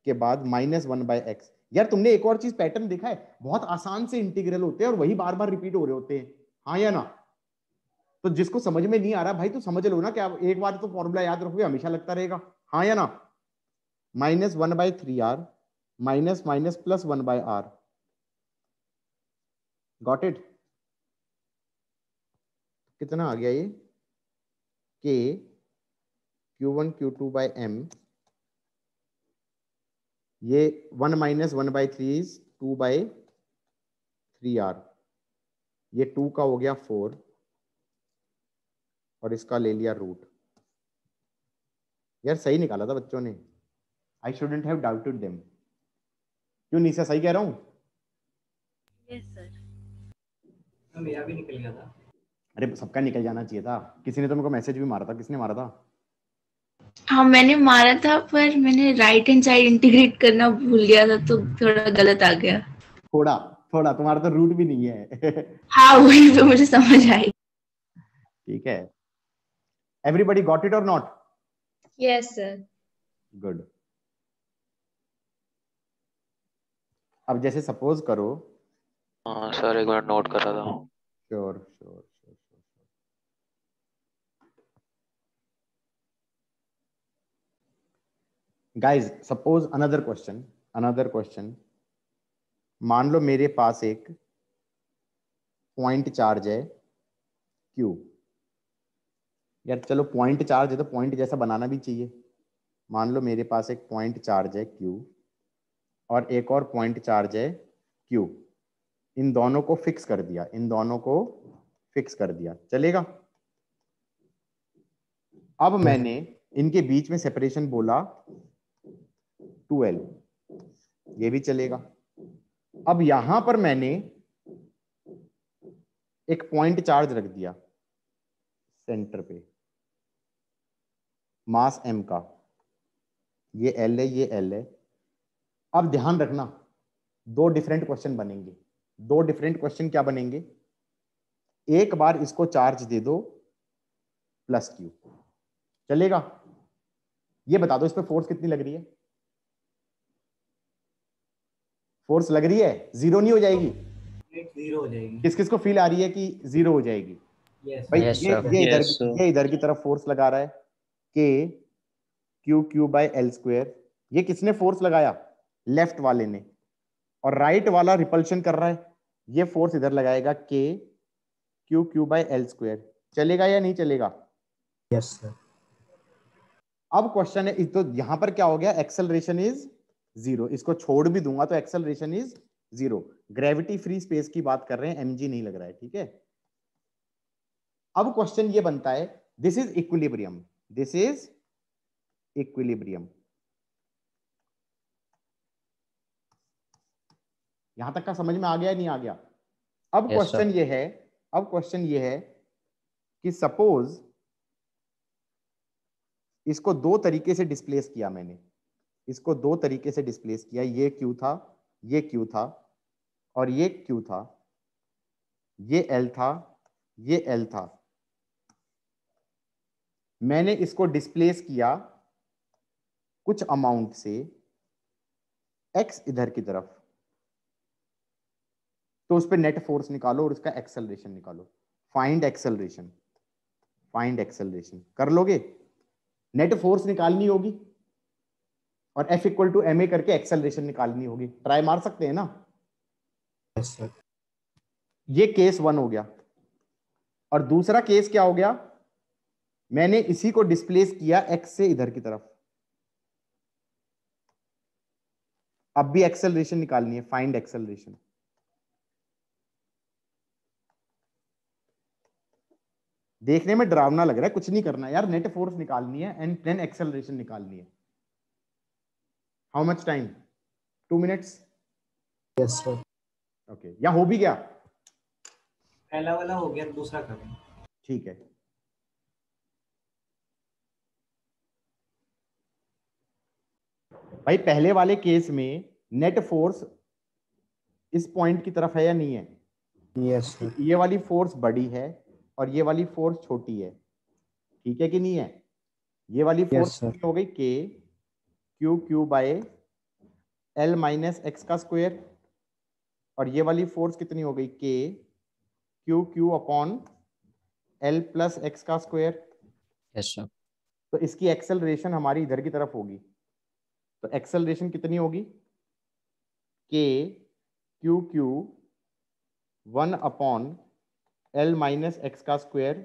के बाद माइनस वन बाय एक्स यार तुमने एक और चीज पैटर्न देखा है बहुत आसान से इंटीग्रल होते हैं और वही बार बार रिपीट हो रहे होते हैं हाँ या ना तो जिसको समझ में नहीं आ रहा भाई तो समझ लो ना क्या एक बार तो फॉर्मूला याद रखोगे हमेशा लगता रहेगा हाँ या ना minus one by three r minus minus plus 1 by r got it कितना आ गया ये k q1 q2 by m ये one minus one by three is two by three r ये टू का हो गया फोर और इसका ले लिया रूट यार सही निकाला था बच्चों ने I shouldn't have doubted them क्यों निशा सही कह रहा हूँ yes, हाँ, अरे सबका निकल जाना चाहिए था किसी ने तो मेरे को मैसेज भी मारा था किसने मारा था हाँ मैंने मारा था पर मैंने राइट हैंड साइड इंटीग्रेट करना भूल गया था तो थोड़ा गलत आ गया थोड़ा थोड़ा तुम्हारा तो रूट भी नहीं है *laughs* हाँ वही तो मुझे समझ आई ठीक है एवरीबॉडी गॉट इट और नॉट यस सर गुड अब जैसे सपोज करो हाँ, सर एक मिनट नोट कर रहा था sure sure sure sure guys suppose another question another question मान लो मेरे पास एक पॉइंट चार्ज है क्यू यार चलो पॉइंट चार्ज है तो पॉइंट जैसा बनाना भी चाहिए मान लो मेरे पास एक पॉइंट चार्ज है क्यू और एक और पॉइंट चार्ज है क्यू इन दोनों को फिक्स कर दिया इन दोनों को फिक्स कर दिया चलेगा अब मैंने इनके बीच में सेपरेशन बोला 12 ये भी चलेगा अब यहां पर मैंने एक पॉइंट चार्ज रख दिया सेंटर पे मास एम का ये एल है ये एल है अब ध्यान रखना दो डिफरेंट क्वेश्चन बनेंगे दो डिफरेंट क्वेश्चन क्या बनेंगे एक बार इसको चार्ज दे दो प्लस क्यू चलेगा ये बता दो इस पर फोर्स कितनी लग रही है फोर्स लग रही है जीरो नहीं हो जाएगी जीरो हो जाएगी किस किस को फील आ रही है कि जीरो हो जाएगी yes, भाई yes, ये ये इधर yes, ये इधर की तरफ फोर्स लगा रहा है के Q Q by L square ये किसने फोर्स लगाया लेफ्ट वाले ने और राइट वाला रिपल्शन कर रहा है ये फोर्स इधर लगाएगा के क्यू क्यू बाई एल स्क् चलेगा या नहीं चलेगा यस yes, सर अब क्वेश्चन है तो यहां पर क्या हो गया एक्सेलरेशन इज जीरो इसको छोड़ भी दूंगा तो acceleration is zero gravity free space की बात कर रहे हैं एमजी नहीं लग रहा है ठीक है अब क्वेश्चन ये बनता है this is equilibrium this is equilibrium यहां तक का समझ में आ गया नहीं आ गया अब क्वेश्चन yes, ये है अब क्वेश्चन ये है कि सपोज इसको दो तरीके से डिस्प्लेस किया मैंने इसको दो तरीके से डिस्प्लेस किया ये क्यू था ये क्यू था और ये क्यू था ये एल था ये एल था मैंने इसको डिस्प्लेस किया कुछ अमाउंट से एक्स इधर की तरफ तो उस पर नेट फोर्स निकालो और उसका एक्सेलरेशन निकालो फाइंड एक्सेलरेशन फाइंड एक्सेलरेशन कर लोगे नेट फोर्स निकालनी होगी और f equal to m a करके एक्सेलरेशन निकालनी होगी ट्राई मार सकते हैं ना yes, sir. ये केस वन हो गया और दूसरा केस क्या हो गया मैंने इसी को डिस्प्लेस किया एक्स से इधर की तरफ अब भी एक्सेलरेशन निकालनी है फाइंड एक्सेलरेशन देखने में डरावना लग रहा है कुछ नहीं करना यार नेट फोर्स निकालनी है एंड देन एक्सेलरेशन निकालनी है how much time two minutes yes sir okay या हो भी गया पहला वाला हो गया दूसरा कर ठीक है भाई पहले वाले केस में नेट फोर्स इस पॉइंट की तरफ है या नहीं है यस yes, ये वाली फोर्स बड़ी है और ये वाली फोर्स छोटी है ठीक है कि नहीं है ये वाली फोर्स yes, हो गई k Q Q by L minus x का स्क्वायर और ये वाली फोर्स कितनी हो गई k Q Q upon l plus x का स्क्वायर yes, तो इसकी एक्सेलरेशन हमारी इधर की तरफ होगी तो एक्सेलरेशन कितनी होगी के Q q one upon l minus x का square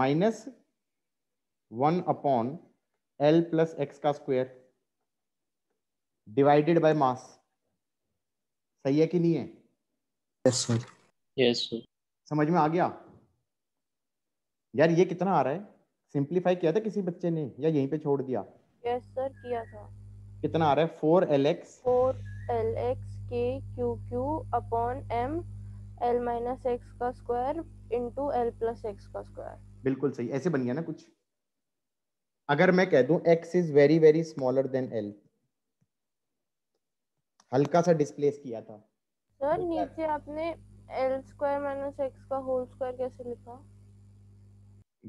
minus one upon l plus x का स्क्वायर डिवाइडेड बाय मास सही है कि नहीं है यस सर यस सर समझ में आ गया यार ये कितना आ रहा है सिंप्लीफाई किया था किसी बच्चे ने या यहीं पे छोड़ दिया यस yes, सर किया था कितना आ रहा है four l x four l x k Q Q upon m l minus x का square into l plus x का स्क्वायर बिल्कुल सही ऐसे बन गया ना कुछ अगर मैं कह दू x is very very smaller than l हल्का सा डिस्प्लेस किया था सर तो नीचे आपने एल स्क्वायर माइनस एक्स का होल स्क्वायर कैसे लिखा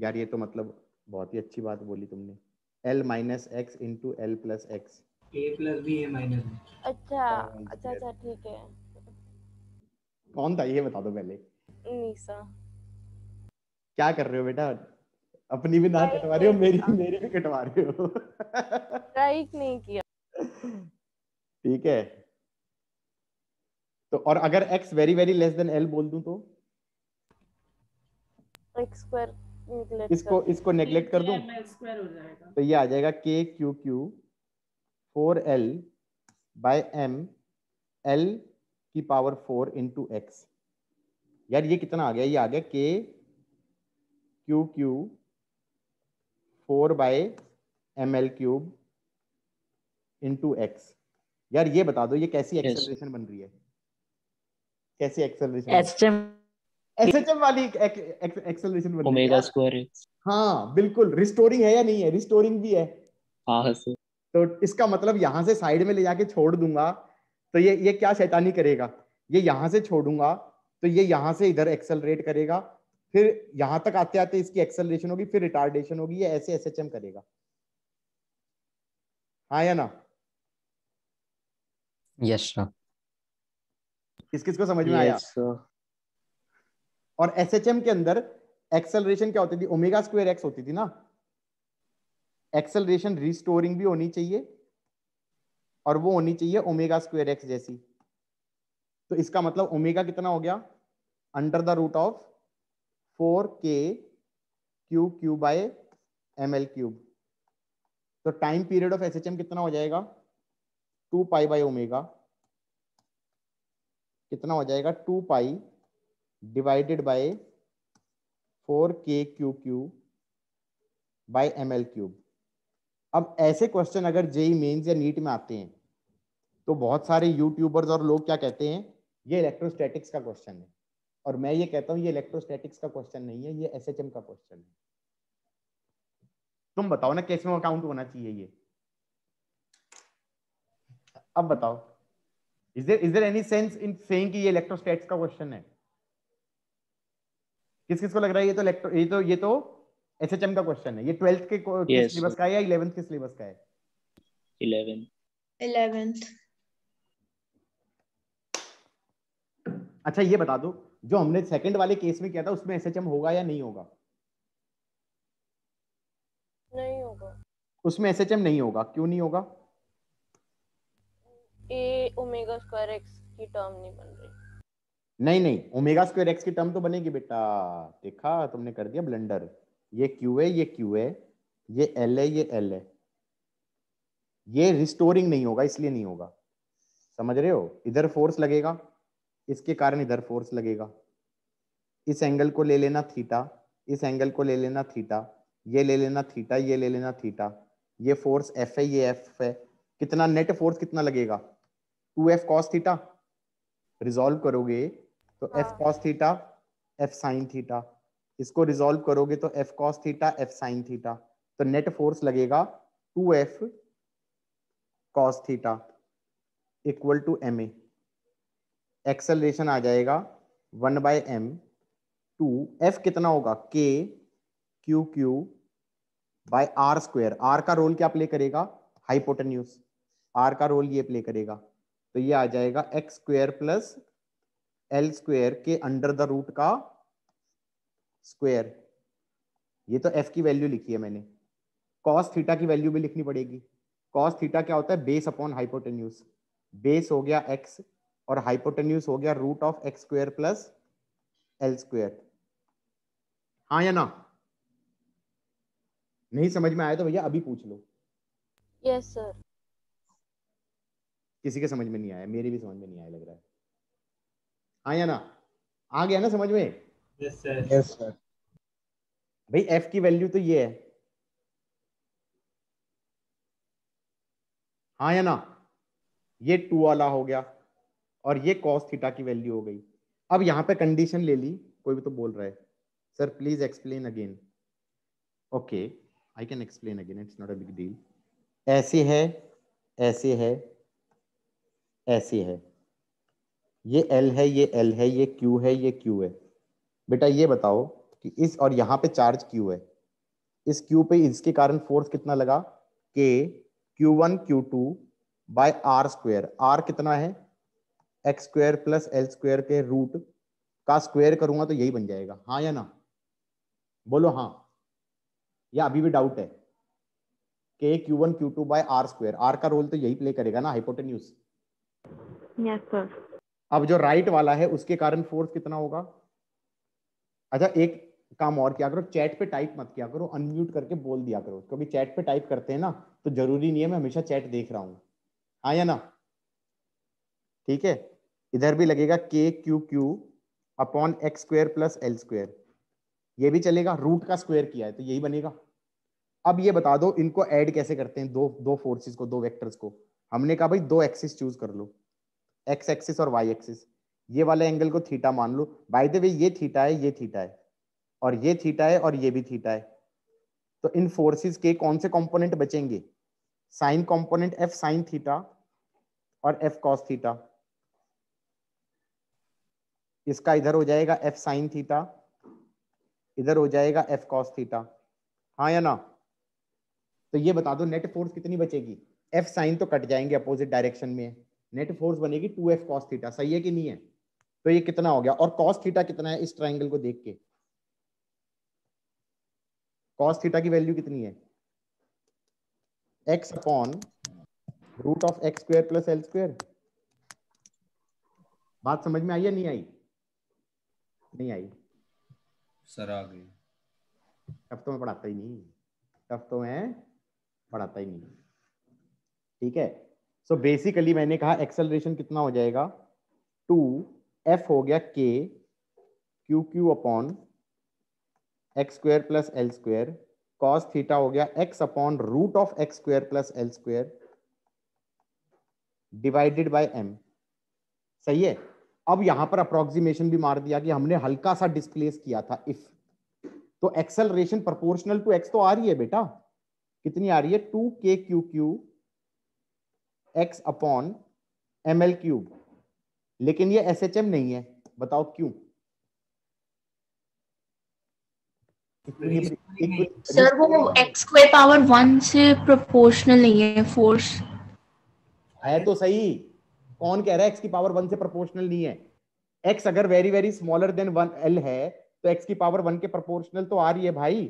यार ये तो मतलब बहुत ही अच्छी बात बोली तुमने l minus x into l plus x a plus b a minus अच्छा अच्छा अच्छा ठीक है कौन था ये बता दो पहले मीसा क्या कर रहे हो बेटा अपनी भी नाक कटवा रहे हो मेरी मेरे भी कटवा रहे हो लाइक नहीं किया ठीक है तो और अगर x very very less than l बोल दूं तो x स्क्वायर निगलेक्ट इसको इसको नेगलेक्ट कर दूं स्क्वायर हो जाएगा तो ये आ जाएगा k q q 4l by m l की पावर फोर इंटू एक्स यार ये कितना आ गया ये आ गया के Q q four by M L cube into x यार ये बता दो ये कैसी एक्सेलरेशन बन रही है कैसी एक्सेलरेशन एसएचएम वाली एक्सेलरेशन बन ओमेगा स्क्वायर हाँ बिल्कुल रिस्टोरिंग है या नहीं है रिस्टोरिंग भी है हाँ सर तो इसका मतलब यहाँ से साइड में ले जाके छोड़ दूंगा तो ये ये क्या शैतानी करेगा ये यहां से छोड़ूंगा तो ये यहां से इधर एक्सेलरेट करेगा फिर यहां तक आते आते इसकी एक्सेलरेशन होगी फिर रिटार्डेशन होगी ये ऐसे एस करेगा हाँ या ना यस yes, किस किस को समझ में आया और एस के अंदर एक्सेलरेशन क्या होती थी ओमेगा स्क्वायर एक्स होती थी ना एक्सेलरेशन रिस्टोरिंग भी होनी चाहिए और वो होनी चाहिए ओमेगा स्क्वेयर एक्स जैसी तो इसका मतलब ओमेगा कितना हो गया under the root of four k Q Q by M L cube तो time period of S H M कितना हो जाएगा टू पाई बाई ओमेगा कितना हो जाएगा two pi divided by four k Q Q by M L cube अब ऐसे question अगर जेई मेन्स e या नीट में आते हैं तो बहुत सारे यूट्यूबर्स और लोग क्या कहते हैं ये इलेक्ट्रोस्टैटिक्स का क्वेश्चन है और मैं ये कहता हूँ ये इलेक्ट्रोस्टैटिक्स का क्वेश्चन नहीं है ये एस का क्वेश्चन है तुम बताओ ना कैसे अकाउंट होना चाहिए ये अब बताओ is there is there any sense in saying कि ये इलेक्ट्रोस्टैटिक्स का क्वेश्चन है किस किस को लग रहा है ये तो इलेक्ट्रो ये तो ये तो एस एच एम का क्वेश्चन है ये ट्वेल्थ के, yes. सिलेबस का है या इलेवेंथ के सिलेबस का है इलेवेंथ इलेवेंथ अच्छा ये बता दो जो हमने सेकंड वाले केस में किया था उसमें एसएचएम होगा या नहीं होगा नहीं होगा उसमें एसएचएम नहीं होगा क्यों नहीं होगा ए ओमेगा स्क्वायर एक्स की टर्म नहीं बन रही नहीं नहीं ओमेगा स्क्वायर एक्स की टर्म तो बनेगी बेटा देखा तुमने कर दिया ब्लेंडर ये क्यू है ये क्यू है ये एल है ये एल है ये रिस्टोरिंग नहीं होगा इसलिए नहीं होगा समझ रहे हो इधर फोर्स लगेगा इसके कारण इधर फोर्स लगेगा इस एंगल को ले लेना थीटा इस एंगल को ले लेना थीटा ये ले लेना थीटा ये ले लेना थीटा ये फोर्स एफ है ये एफ है कितना नेट फोर्स कितना लगेगा two F cos theta resolve करोगे तो f cos theta f sine theta इसको रिजोल्व करोगे तो f cos theta f sine theta तो नेट फोर्स लगेगा two F cos theta equal to m a acceleration आ जाएगा one by m two f कितना होगा k Q Q by are square r का रोल क्या प्ले करेगा hypotenuse r का रोल ये प्ले करेगा तो ये आ जाएगा x square plus L square के अंडर द रूट का स्क्वेयर ये तो एफ की वैल्यू लिखी है मैंने कॉस थीटा की वैल्यू भी लिखनी पड़ेगी कॉस थीटा क्या होता है बेस अपॉन हाइपोटेन्यूज बेस हो गया एक्स और हाइपोटेन्यूस हो गया root of x square plus L square हाँ या ना नहीं समझ में आया तो भैया अभी पूछ लो यस yes, सर किसी के समझ में नहीं आया मेरे भी समझ में नहीं आया लग रहा है हाँ या ना आ गया ना समझ में यस सर यस सर भाई एफ की वैल्यू तो ये है हाँ या ना ये टू वाला हो गया और ये कॉस थीटा की वैल्यू हो गई अब यहाँ पे कंडीशन ले ली कोई भी तो बोल रहा है sir please explain again okay I can explain again it's not a big deal ऐसे है ऐसे है ऐसे है ये एल है ये एल है ये क्यू है ये क्यू है बेटा ये बताओ कि इस और यहाँ पे चार्ज क्यू है इस क्यू पे इसके कारण फोर्स कितना लगा one Q two by are square r कितना है x square plus l square के रूट का स्क्वायर करूंगा तो यही बन जाएगा हाँ या ना बोलो हाँ या अभी भी डाउट है के Q one Q two by r square r का रोल तो यही प्ले करेगा ना हाइपोटेन्यूज yes, sir. अब जो राइट right वाला है उसके कारण फोर्स कितना होगा अच्छा एक काम और क्या करो चैट पे टाइप मत किया करो अनम्यूट करके बोल दिया करो क्योंकि चैट पे टाइप करते हैं ना तो जरूरी नहीं है मैं हमेशा चैट देख रहा हूँ हाँ या ना ठीक है इधर भी लगेगा के Q Q upon x square plus L square ये भी चलेगा रूट का स्क्वेयर किया है तो यही बनेगा अब ये बता दो इनको ऐड कैसे करते हैं दो दो फोर्सेस को दो वेक्टर्स को हमने कहा भाई दो एक्सिस चूज कर लो एक्स एक्सिस और वाई एक्सिस ये वाले एंगल को थीटा मान लो बाय द वे ये थीटा है ये थीटा है और ये थीटा है और ये भी थीटा है तो इन फोर्सेस के कौन से कंपोनेंट बचेंगे sine component f sine theta और एफ कॉस थीटा इसका इधर हो जाएगा एफ साइन थीटा इधर हो जाएगा एफ कॉस थीटा हाँ या ना तो ये बता दो नेट फोर्स कितनी बचेगी एफ साइन तो कट जाएंगे अपोजिट डायरेक्शन में नेट फोर्स बनेगी टू एफ कॉस थीटा सही है कि नहीं है तो ये कितना हो गया और कॉस थीटा कितना है इस ट्राइंगल को देख के कॉस थीटा की वैल्यू कितनी है x upon root of x square plus l square बात समझ में आई या नहीं आई नहीं आई सर आ गई तब तो मैं पढ़ाता ही नहीं तब तो मैं पढ़ाता ही नहीं ठीक है सो so बेसिकली मैंने कहा एक्सेलरेशन कितना हो जाएगा टू एफ हो गया के Q Q upon x square plus L square cos theta हो गया x upon root of x square plus L square divided by m सही है अब यहां पर अप्रोक्सीमेशन भी मार दिया कि हमने हल्का सा डिस्प्लेस किया था इफ तो एक्सेलरेशन प्रोपोर्शनल टू एक्स तो आ रही है बेटा कितनी आ रही है टू के Q q x upon m L cube लेकिन ये एस एच एम नहीं है बताओ क्यों सर वो एक्स स्क्वायर पावर वन से प्रोपोर्शनल नहीं है फोर्स है तो सही कौन कह रहा है एक्स की पावर वन से प्रोपोर्शनल नहीं है एक्स अगर very very smaller than one l है तो एक्स की पावर वन के प्रोपोर्शनल तो आ रही है भाई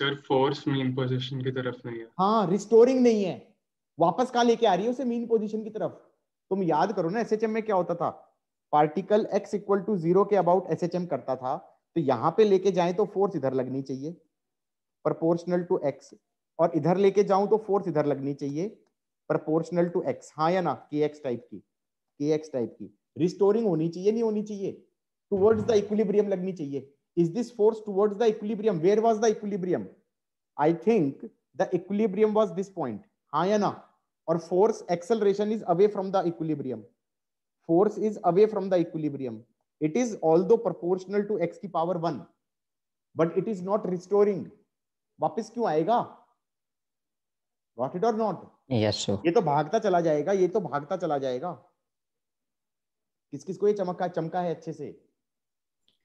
सर फोर्स मीन पोजीशन की तरफ नहीं है हाँ रिस्टोरिंग नहीं है वापस का लेके आ रही है उसे मीन पोजीशन की तरफ तुम याद करो ना एसएचएम में क्या होता था particle x equal to zero के अबाउट एसएचएम करता था तो यहाँ पे लेके जाए तो फोर्स इधर लगनी चाहिए प्रोपोर्शनल टू एक्स और इधर लेके जाऊं तो फोर्स इधर लगनी चाहिए प्रोपोर्शनल टू एक्स हाँ या ना के एक्स टाइप की के एक्स टाइप की रिस्टोरिंग होनी चाहिए नहीं होनी चाहिए टुवर्ड्स द इक्विलिब्रियम लगनी चाहिए is this force towards the equilibrium where was the equilibrium I think the equilibrium was this point हां या ना और force acceleration is away from the equilibrium force is away from the equilibrium it is although proportional to x की power 1 but it is not restoring वापस क्यों आएगा got it or not yes sir ये तो भागता चला जाएगा ये तो भागता चला जाएगा किस किस को ये चमका चमका है अच्छे से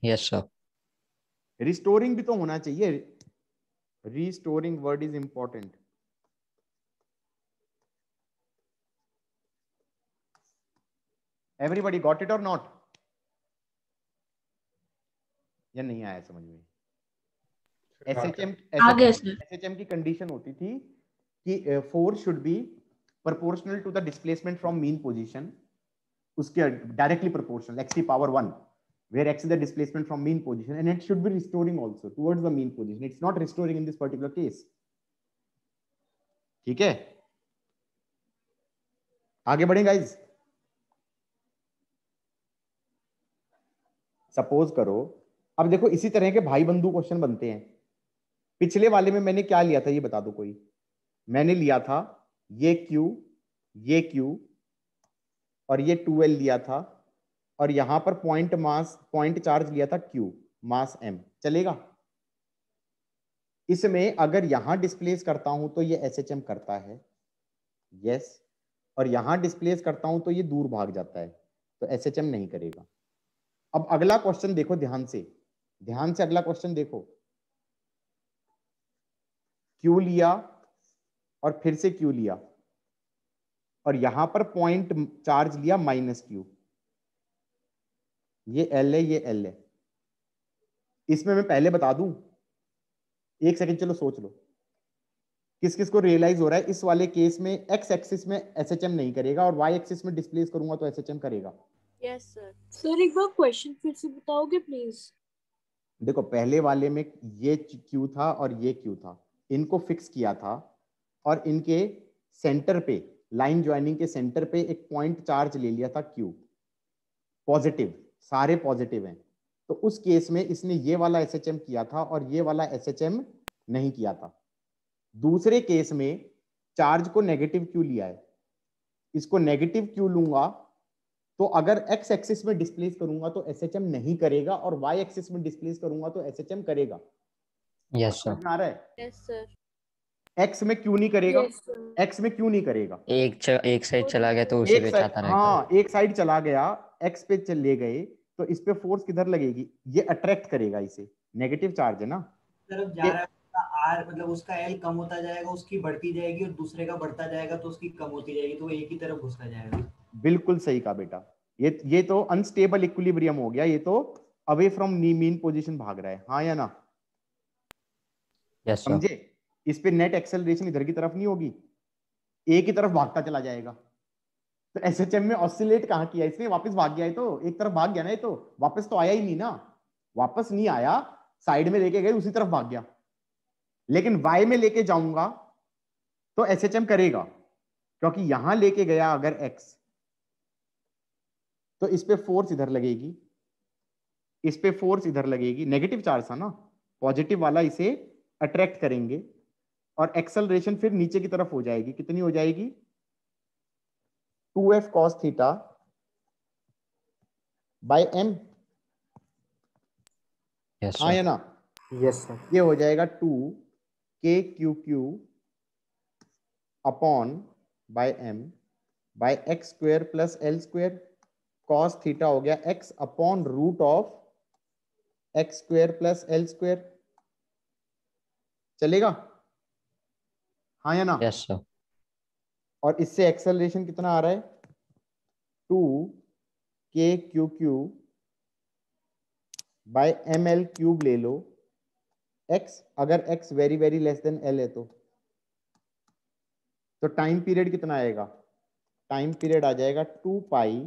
यस सर रिस्टोरिंग भी तो होना चाहिए restoring word is important everybody got it और नॉट या नहीं आया समझ में एसएचएम एसएचएम की कंडीशन होती थी कि force should be proportional to the displacement from mean position उसके directly proportional x to power one where x is the displacement from mean position and it should भी restoring also towards the mean position it's not restoring in this particular case ठीक है आगे बढ़े guys suppose करो अब देखो इसी तरह के भाई बंधु क्वेश्चन बनते हैं पिछले वाले में मैंने क्या लिया था ये बता दो कोई मैंने लिया था ये क्यू ये क्यू और ये टू एल लिया था और यहां पर पॉइंट मास पॉइंट चार्ज लिया था क्यू मास एम चलेगा इसमें अगर यहां डिस्प्लेस करता हूं तो ये एस एच एम करता है यस और यहां डिस्प्लेस करता हूं तो ये दूर भाग जाता है तो एस एच एम नहीं करेगा अब अगला क्वेश्चन देखो ध्यान से ध्यान से अगला क्वेश्चन देखो क्यू लिया और फिर से क्यू लिया और यहां पर पॉइंट चार्ज लिया माइनस क्यू ये एल है ये एल है इसमें मैं पहले बता दूं एक सेकंड चलो सोच लो किस किस को रियलाइज हो रहा है इस वाले केस में एक्स एक्सिस में एस एच एम नहीं करेगा और वाई एक्सिस में डिस्प्लेस करूंगा तो एस एच एम करेगा यस सर सर एक बार क्वेश्चन फिर से बताओगे प्लीज देखो पहले वाले में ये क्यू था और ये क्यू था इनको फिक्स किया था और इनके सेंटर पे लाइन ज्वाइनिंग के सेंटर पे एक पॉइंट चार्ज ले लिया था क्यू पॉजिटिव सारे पॉजिटिव हैं तो उस केस में इसने ये वाला एस किया था और ये वाला एस नहीं किया था दूसरे केस में चार्ज को नेगेटिव क्यू लिया है इसको नेगेटिव क्यू लूंगा तो अगर एक्स एक्सिस में डिस्प्लेस करूंगा तो एस नहीं करेगा और वाई एक्सिस में डिस्प्लेस करूंगा तो एस करेगा यस सर आ रहा है यस सर एक्स में क्यों नहीं करेगा एक्स में क्यों नहीं करेगा एक च, एक साइड चला गया तो उसी पे चाहता रहेगा हाँ एक साइड चला गया एक्स पे चले गए तो इस पे फोर्स किधर लगेगी ये अट्रैक्ट करेगा इसे नेगेटिव चार्ज है ना तरफ जा रहा है आर मतलब उसका एल कम होता जाएगा उसकी बढ़ती जाएगी और दूसरे का बढ़ता जाएगा तो उसकी कम होती जाएगी तो वो एक ही तरफ घुसता जाएगा बिल्कुल सही कहा बेटा ये ये तो अनस्टेबल इक्विलिब्रियम हो गया ये तो away from the mean position भाग रहा है हाँ या ना यस समझे इस पर नेट एक्सेलरेशन इधर की तरफ नहीं होगी ए की तरफ भागता चला जाएगा तो एस एच एम में ऑसिलेट कहाँ किया इसने वापस भाग गया है तो एक तरफ भाग गया ना तो वापस तो आया ही नहीं ना वापस नहीं आया साइड में लेके गए उसी तरफ भाग गया लेकिन वाई में लेके जाऊंगा तो एस एच एम करेगा क्योंकि यहां लेके गया अगर एक्स तो इस पे फोर्स इधर लगेगी इस पे फोर्स इधर लगेगी नेगेटिव चार्ज था ना पॉजिटिव वाला इसे अट्रैक्ट करेंगे और एक्सलरेशन फिर नीचे की तरफ हो जाएगी कितनी हो जाएगी two F cos theta by M हाँ या ना यस सर ये हो जाएगा टू के Q Q upon by M by x square plus L square cos theta हो गया x upon root of x square plus L square चलेगा हाँ या ना यस सर और इससे एक्सेलरेशन कितना आ रहा है टू के Q Q by M L cube ले लो एक्स अगर X very very less than L है तो तो टाइम पीरियड कितना आएगा टाइम पीरियड आ जाएगा two pi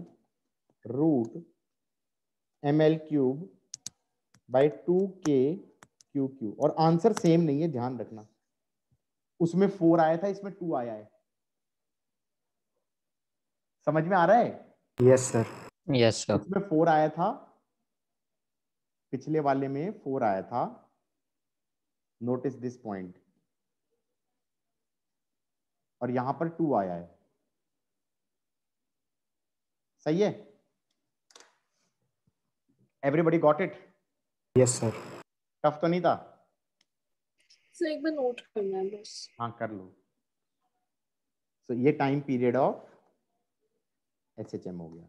root M L cube by two के क्यू क्यू और आंसर सेम नहीं है ध्यान रखना उसमें फोर आया था इसमें टू आया है समझ में आ रहा है यस सर यस सर इसमें फोर आया था पिछले वाले में फोर आया था नोटिस दिस पॉइंट और यहां पर टू आया है सही है everybody got it yes sir tough तो नहीं था सो एक बार नोट करना है बस हाँ कर लो सो ये time period of S H M हो गया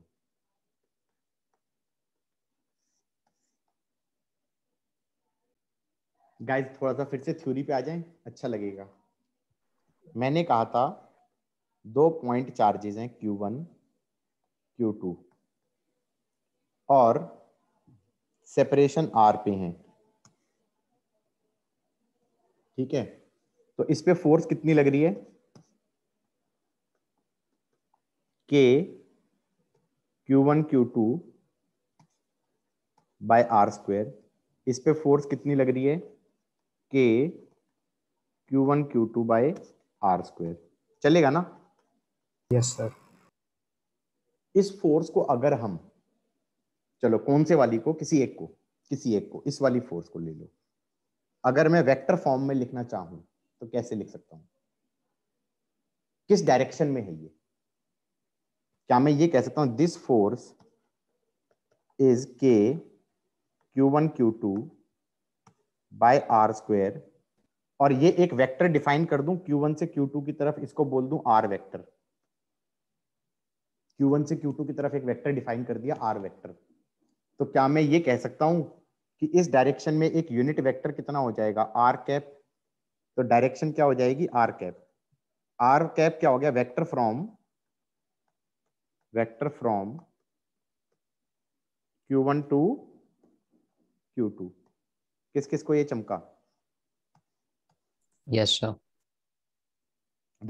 गाइस थोड़ा सा फिर से थ्योरी पे आ जाएं अच्छा लगेगा मैंने कहा था दो पॉइंट चार्जेस हैं क्यू वन क्यू टू और सेपरेशन आर पे हैं ठीक है तो इस पे फोर्स कितनी लग रही है के Q one Q two by are square इस पे फोर्स कितनी लग रही है के Q one Q two by are square चलेगा ना यस yes, सर इस फोर्स को अगर हम चलो कौन से वाली को किसी एक को किसी एक को इस वाली फोर्स को ले लो अगर मैं वेक्टर फॉर्म में लिखना चाहूं तो कैसे लिख सकता हूं किस डायरेक्शन में है ये क्या मैं ये कह सकता हूं दिस फोर्स इज के Q one Q two by are square और ये एक वेक्टर डिफाइन कर दूं वन से क्यू टू की तरफ इसको बोल दूं आर वेक्टर q1 से q2 की तरफ एक वेक्टर डिफाइन कर दिया r वेक्टर तो क्या मैं ये कह सकता हूं कि इस डायरेक्शन में एक यूनिट वेक्टर कितना हो जाएगा आर कैप तो डायरेक्शन क्या हो जाएगी आर कैप आर कैप क्या हो गया vector from vector from Q1 to Q two किस किस को ये चमका यस सर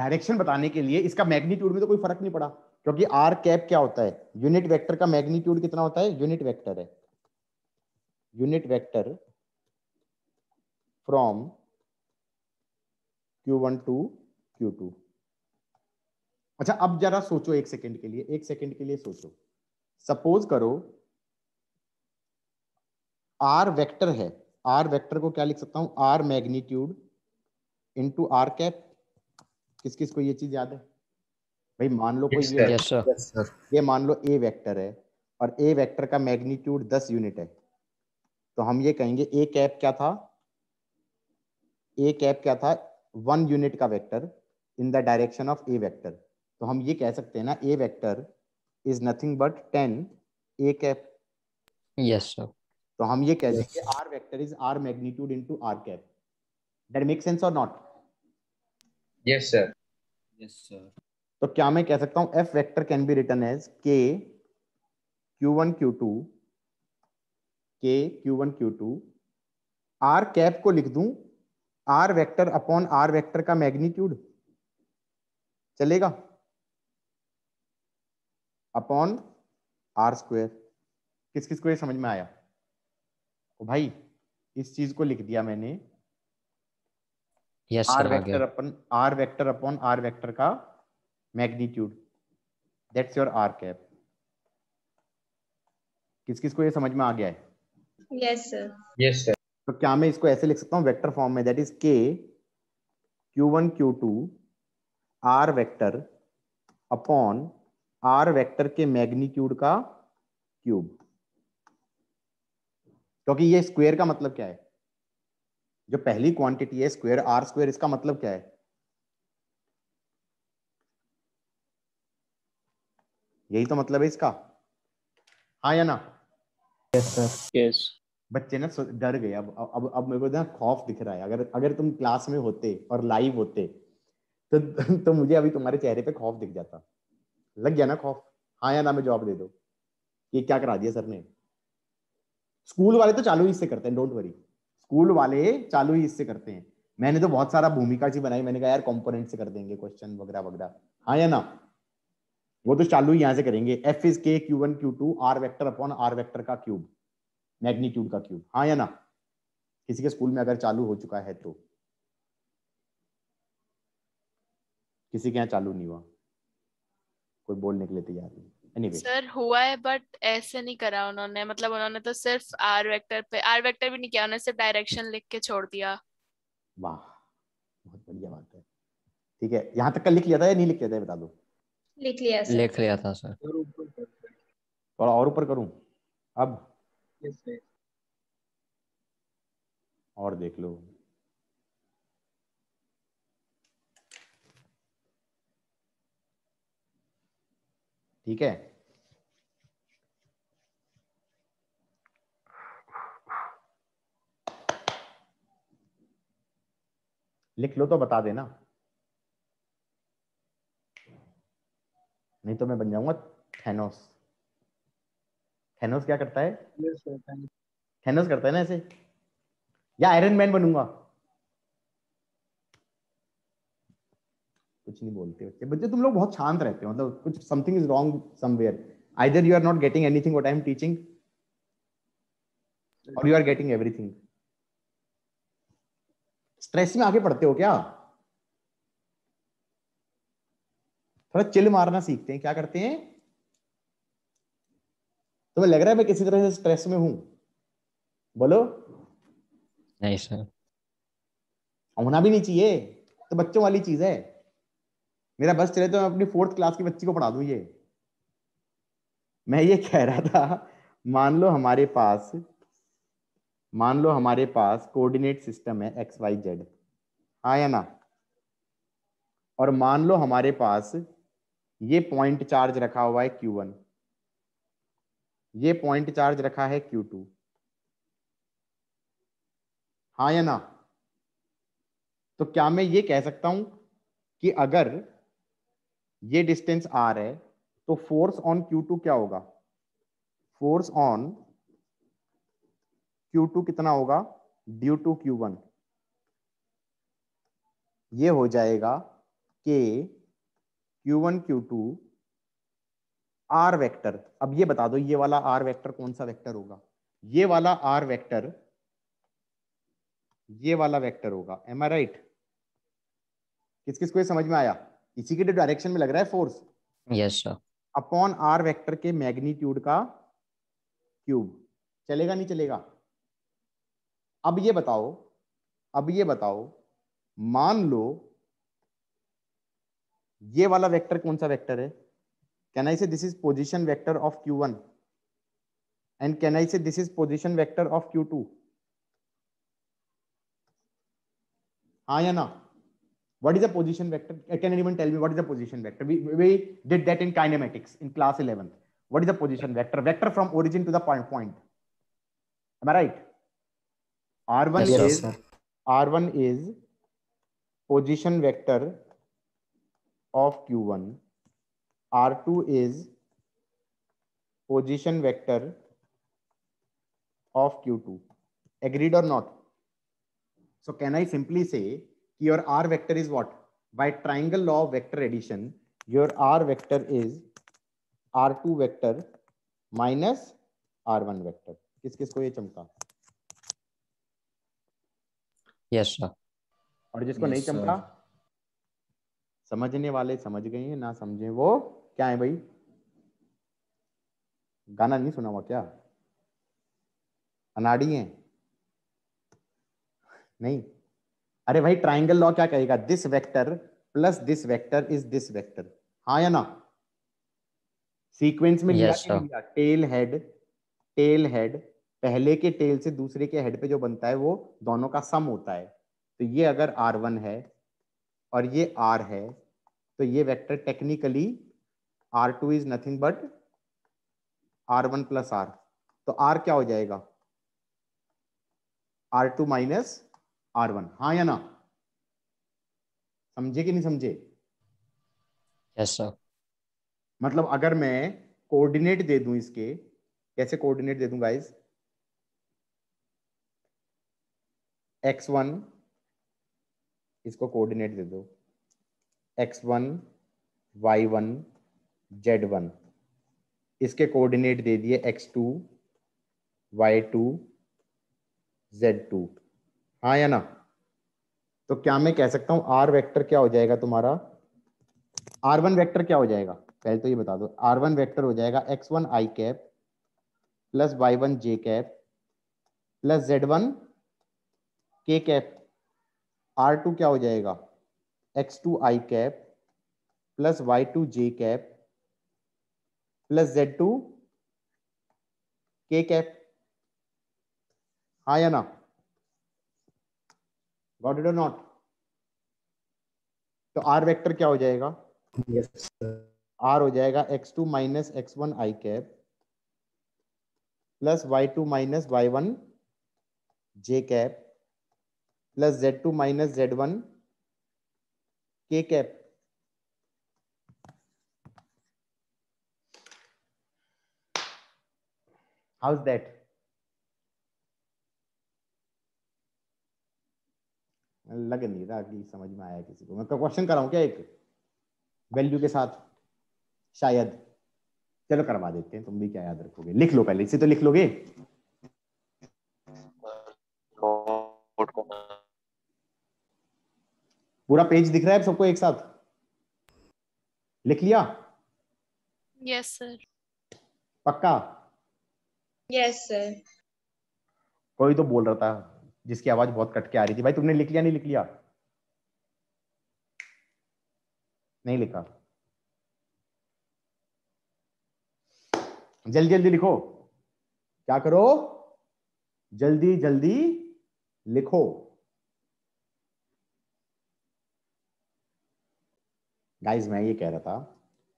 डायरेक्शन बताने के लिए इसका मैग्नीट्यूड में तो कोई फर्क नहीं पड़ा क्योंकि आर कैप क्या होता है यूनिट वेक्टर का मैग्नीट्यूड कितना होता है यूनिट वेक्टर है unit vector from Q1 to Q2. अच्छा अब जरा सोचो एक सेकंड के लिए एक सेकंड के लिए सोचो सपोज करो आर वेक्टर है आर वेक्टर को क्या लिख सकता हूं R magnitude to R cap किस किस को ये चीज याद है भाई मान लो कोई ये, yes, ये मान लो ए वेक्टर है और ए वेक्टर का मैग्नीट्यूड दस यूनिट है तो हम ये कहेंगे ए कैप क्या था ए कैप क्या था वन यूनिट का vector in the direction of A vector तो हम ये कह सकते हैं ना A vector is nothing but ten A cap yes sir तो हम ये कह हैं R vector is R magnitude into R cap that make sense और not yes sir yes sir तो क्या मैं कह सकता हूं F vector can be written as K Q one Q two के Q one Q two R cap को लिख दूं R vector upon R vector का मैग्नीट्यूड चलेगा अपॉन आर स्क्वेयर किस किस को ये समझ में आया तो भाई इस चीज को लिख दिया मैंने yes R vector upon R vector upon R vector का magnitude that's your R cap किस किस को ये समझ में आ गया है तो क्या मैं इसको ऐसे लिख सकता हूँ वेक्टर फॉर्म में दैट इज के Q one Q two R vector upon R vector के मैग्नीट्यूड का क्यूब क्योंकि ये स्क्वायर का मतलब क्या है जो पहली क्वांटिटी है स्क्वायर आर स्क्वायर इसका मतलब क्या है यही तो मतलब है इसका हाँ या ना यस सर यस बच्चे ना डर गए अब अब अब मेरे को ना खौफ दिख रहा है अगर अगर तुम क्लास में होते और लाइव होते तो तो मुझे अभी तुम्हारे चेहरे पे खौफ दिख जाता लग गया ना खौफ हाँ या ना मैं जवाब दे दो ये क्या करा दिया सर ने स्कूल वाले तो चालू ही इससे करते हैं डोंट वरी स्कूल वाले चालू ही इससे करते हैं मैंने तो बहुत सारा भूमिका जी बनाई मैंने कहा यार कंपोनेंट से कर देंगे क्वेश्चन वगैरह वगैरह हाँ या ना वो तो चालू यहां से करेंगे एफ इज के Q one Q two R vector upon R vector का क्यूब मैग्नीट्यूड का क्यूब हाँ या ना किसी के स्कूल में अगर चालू हो चुका है तो किसी के यहाँ चालू नहीं हुआ कोई बोलने के लिए तैयार नहीं anyway. सर हुआ है बट ऐसे नहीं करा उन्होंने मतलब उन्होंने तो सिर्फ आर वेक्टर पे आर वेक्टर भी नहीं किया उन्होंने सिर्फ डायरेक्शन लिख के छोड़ दिया वाह बहुत बढ़िया बात है ठीक है यहाँ तक का लिख लिया था या नहीं लिख लिया था बता दो लिख लिया सर लिख लिया था सर थोड़ा और ऊपर करूं अब yes, और देख लो ठीक है लिख लो तो बता देना नहीं तो मैं बन जाऊंगा थेनोस थेनोस क्या करता है थेनोस करता है ना ऐसे या आयरन मैन बनूंगा कुछ नहीं बोलते बच्चे बच्चे तुम लोग बहुत शांत रहते हो मतलब कुछ something is wrong somewhere either you are not getting anything what I am teaching और you are getting everything stress में आके पढ़ते हो क्या थोड़ा चिल मारना सीखते हैं क्या करते हैं तुम्हें तो लग रहा है मैं किसी तरह से स्ट्रेस में हूं बोलो नहीं सर होना भी नहीं चाहिए तो बच्चों वाली चीज है मेरा बस चले तो मैं अपनी फोर्थ क्लास की बच्ची को पढ़ा दू ये मैं ये कह रहा था मान लो हमारे पास मान लो हमारे पास कोऑर्डिनेट सिस्टम है एक्स वाई जेड हाँ या ना और मान लो हमारे पास ये पॉइंट चार्ज रखा हुआ है क्यू वन ये पॉइंट चार्ज रखा है टू हा या ना तो क्या मैं ये कह सकता हूं कि अगर ये डिस्टेंस रहा है तो फोर्स ऑन क्यू टू क्या होगा फोर्स ऑन क्यू टू कितना होगा ड्यू टू क्यू वन ये हो जाएगा कि Q1, Q2 R वेक्टर अब ये बता दो ये वाला आर वेक्टर कौन सा वेक्टर होगा ये वाला आर वेक्टर ये वाला वेक्टर होगा एम आई राइट किस किस को ये समझ में आया इसी के डायरेक्शन में लग रहा है force yes sir upon R vector के मैग्नीट्यूड का क्यूब चलेगा नहीं चलेगा अब ये बताओ अब ये बताओ मान लो ये वाला वेक्टर कौन सा वेक्टर है can I say this is position vector of Q one and can I say this is position vector of Q two हाँ या ना what is the position vector can anyone tell me what is the position vector we, we did that in kinematics in class 11th what is the position vector vector from origin to the point point am i right r1 yes, is sir. r1 is position vector of q1 r2 is position vector of q2 agreed or not so can i simply say your r vector is what by triangle law of vector addition your r vector is r2 vector minus r1 vector kis kis ko ye chamka yes, sir और जिसको yes, नहीं चमका समझने वाले समझ गए हैं ना समझे वो क्या है भाई गाना नहीं सुना हुआ क्या अनाड़ी है नहीं अरे भाई ट्राइंगल लॉ क्या कहेगा this vector plus this vector is this vector हाँ या ना सीक्वेंस में yes, लिया टेल हेड टेल हेड पहले के टेल से दूसरे के हेड पे जो बनता है वो दोनों का सम होता है तो ये अगर आर वन है और ये आर है तो ये vector technically R two is nothing but R one plus R तो आर क्या हो जाएगा R two minus R one हाँ या ना समझे कि नहीं समझे yes, sir. मतलब अगर मैं कोऑर्डिनेट दे दूं इसके कैसे कोऑर्डिनेट दे दूं गाइस वन इसको कोऑर्डिनेट दे दो X one Y one Z one इसके कोऑर्डिनेट दे दिए X two Y two Z two हाँ या ना तो क्या मैं कह सकता हूँ आर वेक्टर क्या हो जाएगा तुम्हारा आर वन वैक्टर क्या हो जाएगा पहले तो ये बता दो आर वन वैक्टर हो जाएगा X one I cap plus Y one J cap plus Z one K cap R two क्या हो जाएगा X two I cap plus Y two J cap plus Z two K cap हाँ या ना got it और not तो R vector क्या हो जाएगा yes, आर हो जाएगा X two minus X one I cap plus Y two minus Y one J cap plus Z two minus Z one K cap how's that लग नहीं रहा कि समझ में आया किसी को मैं क्वेश्चन तो कराऊ क्या एक वैल्यू के साथ शायद चलो करवा देते हैं तुम भी क्या याद रखोगे लिख लो पहले इसे तो लिख लोगे पूरा पेज दिख रहा है सबको एक साथ लिख लिया यस सर पक्का यस सर कोई तो बोल रहा था जिसकी आवाज बहुत कट के आ रही थी भाई तुमने लिख लिया नहीं लिख लिया नहीं लिखा जल्दी जल्दी लिखो क्या करो जल्दी जल्दी लिखो गाइज मैं ये कह रहा था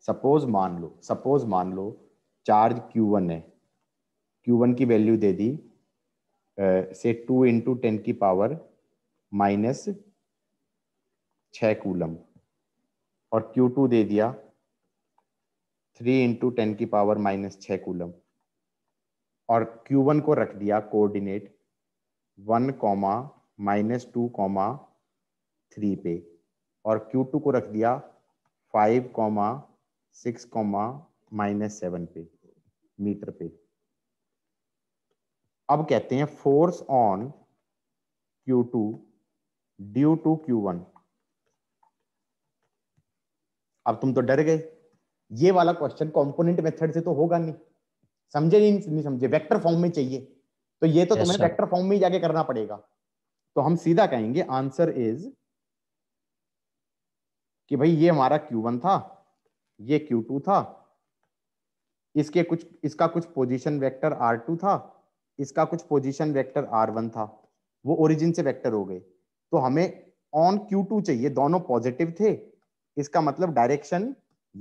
सपोज मान लो सपोज मान लो चार्ज क्यू वन है क्यू वन की वैल्यू दे दी से टू इंटू टेन की पावर माइनस छ कूलम और क्यू टू दे दिया थ्री इंटू टेन की पावर माइनस छ कूलम और क्यू वन को रख दिया coordinate one comma minus two comma three पे और क्यू टू को रख दिया five comma six comma minus seven पे मीटर पे अब कहते हैं force on Q two due to Q one अब तुम तो डर गए ये वाला क्वेश्चन कंपोनेंट मेथड से तो होगा नहीं समझे नहीं नहीं समझे वेक्टर फॉर्म में चाहिए तो ये तो yes, तुम्हें वेक्टर फॉर्म में ही जाके करना पड़ेगा तो हम सीधा कहेंगे आंसर इज कि भाई ये हमारा Q1 था ये Q2 था इसके कुछ इसका कुछ पोजीशन वेक्टर R2 था इसका कुछ पोजीशन वेक्टर R1 था वो ओरिजिन से वेक्टर हो गए तो हमें ऑन Q2 चाहिए दोनों पॉजिटिव थे इसका मतलब डायरेक्शन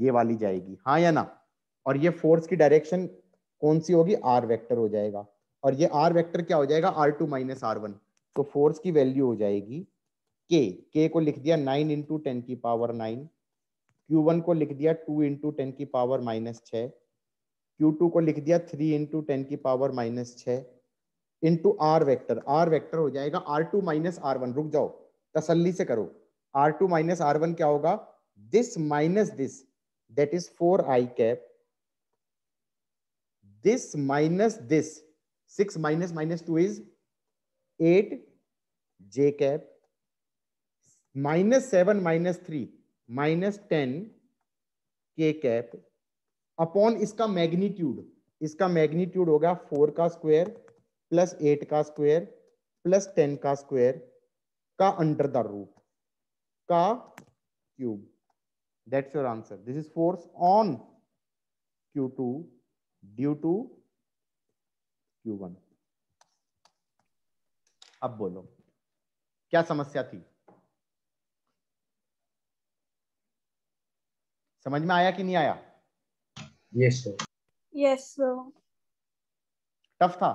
ये वाली जाएगी हाँ या ना और ये फोर्स की डायरेक्शन कौन सी होगी आर वैक्टर हो जाएगा और ये आर वैक्टर क्या हो जाएगा R two minus R one तो फोर्स की वैल्यू हो जाएगी के के को लिख दिया नाइन इंटू टेन की पावर नाइन क्यू वन को लिख दिया टू इंटू टेन की पावर माइनस छ क्यू टू को लिख दिया थ्री इंटू टेन की पावर माइनस छ into R vector R vector हो जाएगा R two minus R one रुक जाओ तसल्ली से करो R two minus R one क्या होगा this minus this that is four I cap this minus this six minus minus two is eight J cap minus seven minus three minus ten K cap upon इसका magnitude इसका magnitude होगा four का square plus eight का square plus ten का square का under the root का cube answer this is force on Q two due to Q one अब बोलो क्या समस्या थी समझ में आया कि नहीं आया यस यस टफ था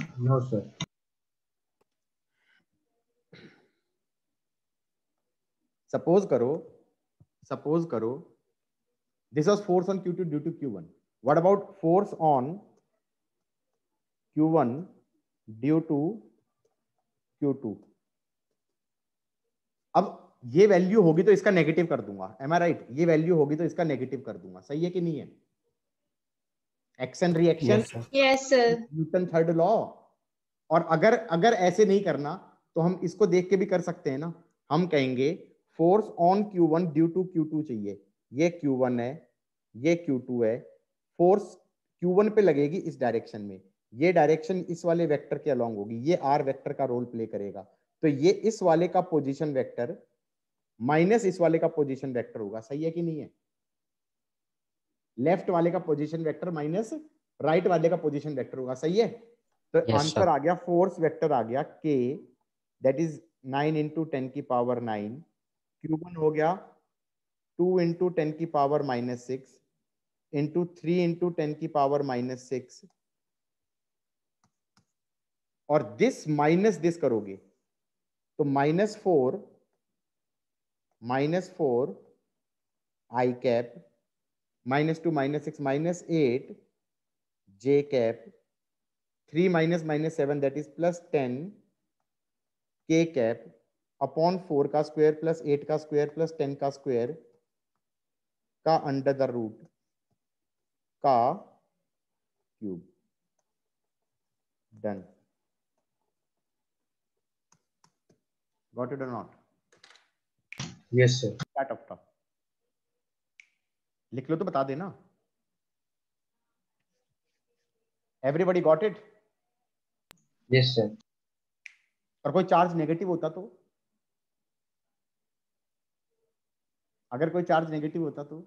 नो no, सर सपोज करो सपोज करो this was force on Q two due to Q one what about force on Q one due to Q two अब ये वैल्यू होगी तो इसका नेगेटिव कर दूंगा एम आई राइट ये वैल्यू होगी तो इसका नेगेटिव कर दूंगा सही है कि नहीं है action reaction yes Newton third law और अगर अगर ऐसे नहीं करना तो हम इसको देख के भी कर सकते हैं ना हम कहेंगे force on Q one due to Q two चाहिए ये क्यू वन है ये क्यू टू है फोर्स क्यू वन पे लगेगी इस डायरेक्शन में ये डायरेक्शन इस वाले वेक्टर के अलॉन्ग होगी ये आर वेक्टर का रोल प्ले करेगा तो ये इस वाले का पोजिशन वेक्टर माइनस इस वाले का पोजीशन वेक्टर होगा सही है कि नहीं है लेफ्ट वाले का पोजीशन वेक्टर माइनस राइट वाले का पोजीशन वेक्टर होगा सही है तो आंसर आ गया फोर्स वेक्टर आ गया K that is nine into ten की पावर नाइन क्यूबन हो गया टू इंटू टेन की power minus six into three into ten की पावर माइनस सिक्स और दिस माइनस दिस करोगे तो minus four minus 4 i cap minus 2 minus 6 minus 8 j cap 3 minus minus 7 that is plus 10 k cap upon 4 ka square plus 8 ka square plus 10 ka square ka under the root ka cube done got it or not yes sir क्या top लिख लो तो बता देना everybody got it yes sir और कोई charge negative होता तो अगर कोई चार्ज नेगेटिव होता तो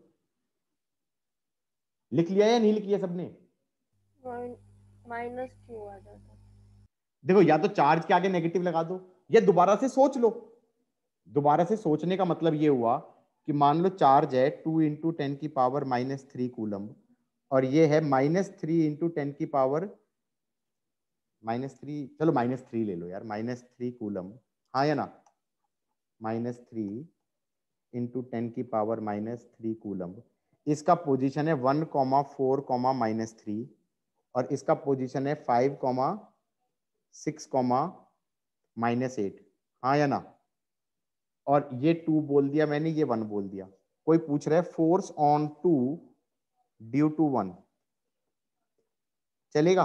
लिख लिया या नहीं लिख लिया सबने माइनस क्यू आ जाता देखो या तो चार्ज के आगे नेगेटिव लगा दो या दोबारा से सोच लो दोबारा से सोचने का मतलब ये हुआ कि मान लो चार्ज है टू इंटू टेन की पावर माइनस थ्री कूलम और ये है माइनस थ्री इंटू टेन की पावर माइनस थ्री चलो माइनस थ्री ले लो यार माइनस थ्री कूलम हाँ या ना माइनस थ्री इंटू टेन की पावर माइनस थ्री कूलम इसका पोजीशन है one comma four comma minus three और इसका पोजीशन है five comma six comma minus eight हाँ या ना और ये टू बोल दिया मैंने ये वन बोल दिया कोई पूछ रहा है force on two due to one चलेगा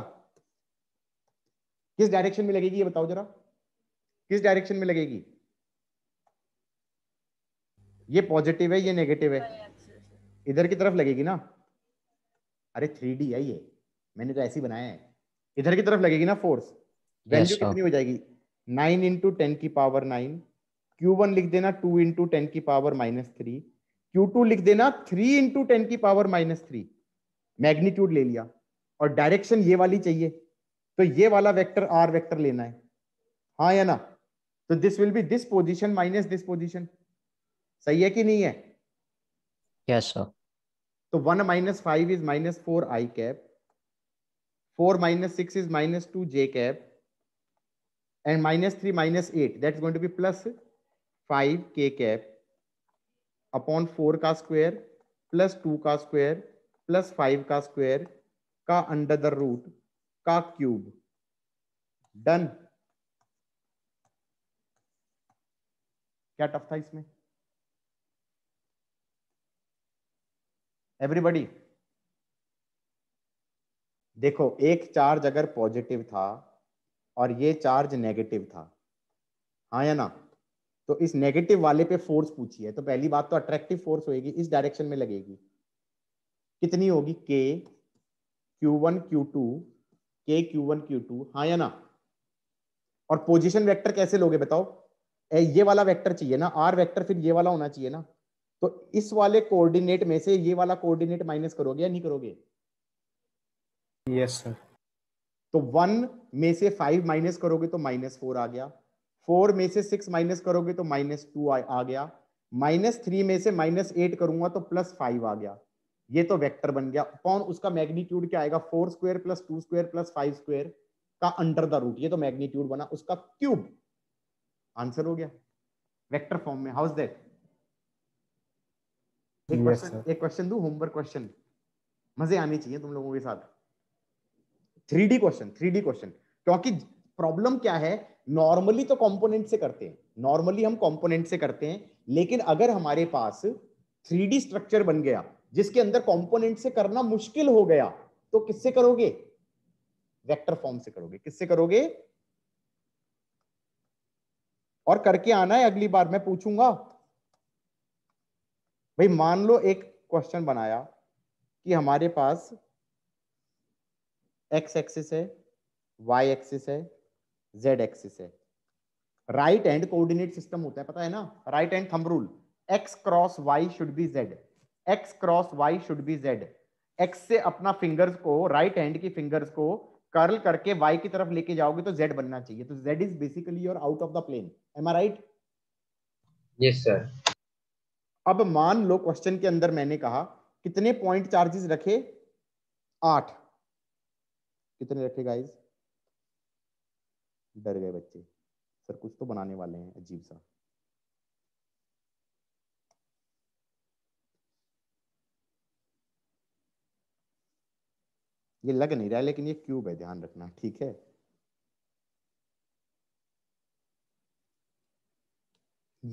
किस डायरेक्शन में लगेगी ये बताओ जरा किस डायरेक्शन में लगेगी ये पॉजिटिव है ये नेगेटिव है इधर की तरफ लगेगी ना अरे थ्री डी है ये मैंने तो ऐसी बनाया है इधर की तरफ लगेगी ना फोर्स वैल्यू yes, कितनी हो जाएगी नाइन इंटू टेन की पावर नाइन वन लिख देना टू इंटू टेन की power minus three Q two लिख देना थ्री इंटू टेन की पावर माइनस थ्री मैग्नीट्यूड ले लिया और डायरेक्शन ये वाली चाहिए तो ये वाला वेक्टर आर वेक्टर लेना है हाँ या ना तो this will be this position minus this position सही है कि नहीं है यस yes, सर तो one minus five is minus four I cap four minus six is minus two J cap and minus three minus eight that is going to be plus five K cap upon four का square plus two का square plus five का square का under the root का cube done क्या tough था इसमें everybody देखो एक चार्ज अगर पॉजिटिव था और ये चार्ज नेगेटिव था हाँ या ना तो इस नेगेटिव वाले पे फोर्स पूछी है तो पहली बात तो अट्रैक्टिव फोर्स होगी इस डायरेक्शन में लगेगी कितनी होगी के क्यू वन क्यू टू के क्यू वन क्यू टू हाँ या ना और पोजीशन वेक्टर कैसे लोगे बताओ ए, ये वाला वेक्टर चाहिए ना आर वेक्टर फिर ये वाला होना चाहिए ना तो इस वाले कोऑर्डिनेट में से ये वाला कोऑर्डिनेट माइनस करोगे या नहीं करोगे यस yes, सर तो वन में से फाइव माइनस करोगे तो माइनस फोर आ गया फोर में से सिक्स माइनस करोगे तो माइनस टू आ गया माइनस थ्री में से माइनस एट करूंगा तो प्लस फाइव आ गया ये तो वेक्टर बन गया अपॉन उसका मैग्नीट्यूड क्या आएगा four square plus two square plus five square का अंडर द रूट ये तो मैग्नीट्यूड बना उसका क्यूब आंसर हो गया वेक्टर फॉर्म में हाउस दैट एक क्वेश्चन एक क्वेश्चन दू होमवर्क क्वेश्चन मजे आने चाहिए तुम लोगों के साथ three D question three D question क्योंकि प्रॉब्लम क्या है नॉर्मली तो कंपोनेंट से करते हैं नॉर्मली हम कंपोनेंट से करते हैं लेकिन अगर हमारे पास थ्री स्ट्रक्चर बन गया जिसके अंदर कंपोनेंट से करना मुश्किल हो गया तो किससे करोगे वेक्टर फॉर्म से करोगे किससे करोगे और करके आना है अगली बार मैं पूछूंगा भाई मान लो एक क्वेश्चन बनाया कि हमारे पास एक्स एक्सिस है वाई एक्सिस है जेड एक्सिस है राइट हैंड कोऑर्डिनेट सिस्टम होता है पता है ना right hand thumb rule X cross Y should be Z X cross Y should be Z X से अपना फिंगर्स को राइट right हैंड की फिंगर्स को कर्ल करके वाई की तरफ लेके जाओगे तो जेड बनना चाहिए तो Z is basically your out of the plane M I right yes sir अब मान लो क्वेश्चन के अंदर मैंने कहा कितने पॉइंट चार्जेस रखे आठ कितने रखे गाइस डर गए बच्चे सर कुछ तो बनाने वाले हैं अजीब सा ये लग नहीं रहा लेकिन ये क्यूब है ध्यान रखना ठीक है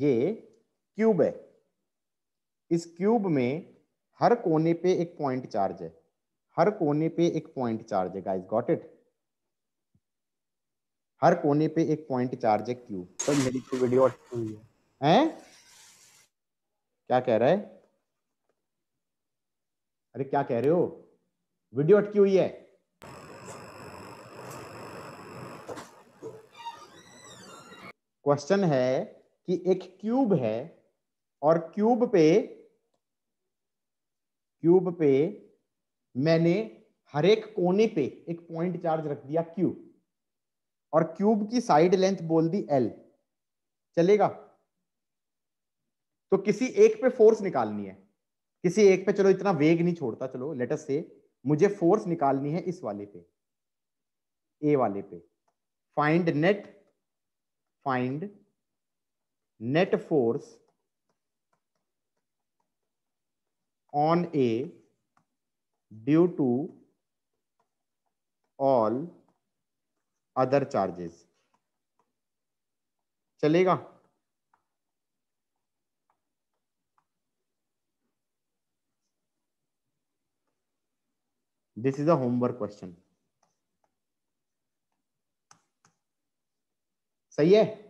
ये क्यूब है इस क्यूब में हर कोने पे एक पॉइंट चार्ज है हर कोने पे एक पॉइंट चार्ज है गाइस गॉट इट हर कोने पे एक पॉइंट चार्ज है क्यू तो मेरी तो वीडियो अटकी हुई है हैं क्या कह रहा है अरे क्या कह रहे हो वीडियो अटकी हुई है क्वेश्चन है कि एक क्यूब है और क्यूब पे क्यूब पे मैंने हर एक कोने पे एक पॉइंट चार्ज रख दिया क्यूब और क्यूब की साइड लेंथ बोल दी एल चलेगा तो किसी एक पे फोर्स निकालनी है किसी एक पे चलो इतना वेग नहीं छोड़ता चलो लेटर से मुझे फोर्स निकालनी है इस वाले पे ए वाले पे find net find net force on A due to all other charges चलेगा this is a homework question सही है yes,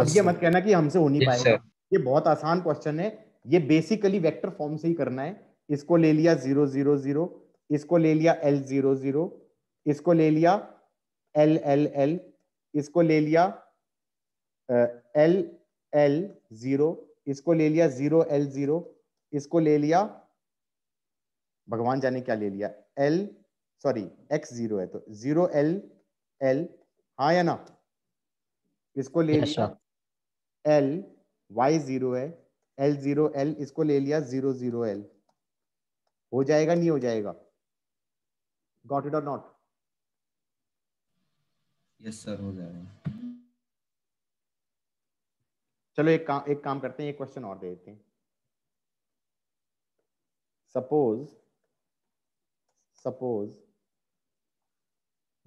अब ये मत कहना कि हमसे हो नहीं yes, पाएगा ये बहुत आसान क्वेश्चन है ये बेसिकली वेक्टर फॉर्म से ही करना है इसको ले लिया जीरो जीरो जीरो इसको ले लिया एल जीरो जीरो इसको ले लिया एल एल एल इसको ले लिया एल एल जीरो इसको ले लिया जीरो एल जीरो इसको ले लिया भगवान जाने क्या ले लिया एल सॉरी एक्स जीरो है तो जीरो एल एल हाँ या ना इसको ले लिया एल वाई जीरो है एल जीरो एल इसको ले लिया जीरो जीरो एल हो जाएगा नहीं हो जाएगा गॉट इट और नॉट यस सर हो जाएगा चलो एक काम एक काम करते हैं एक क्वेश्चन और दे देते हैं सपोज सपोज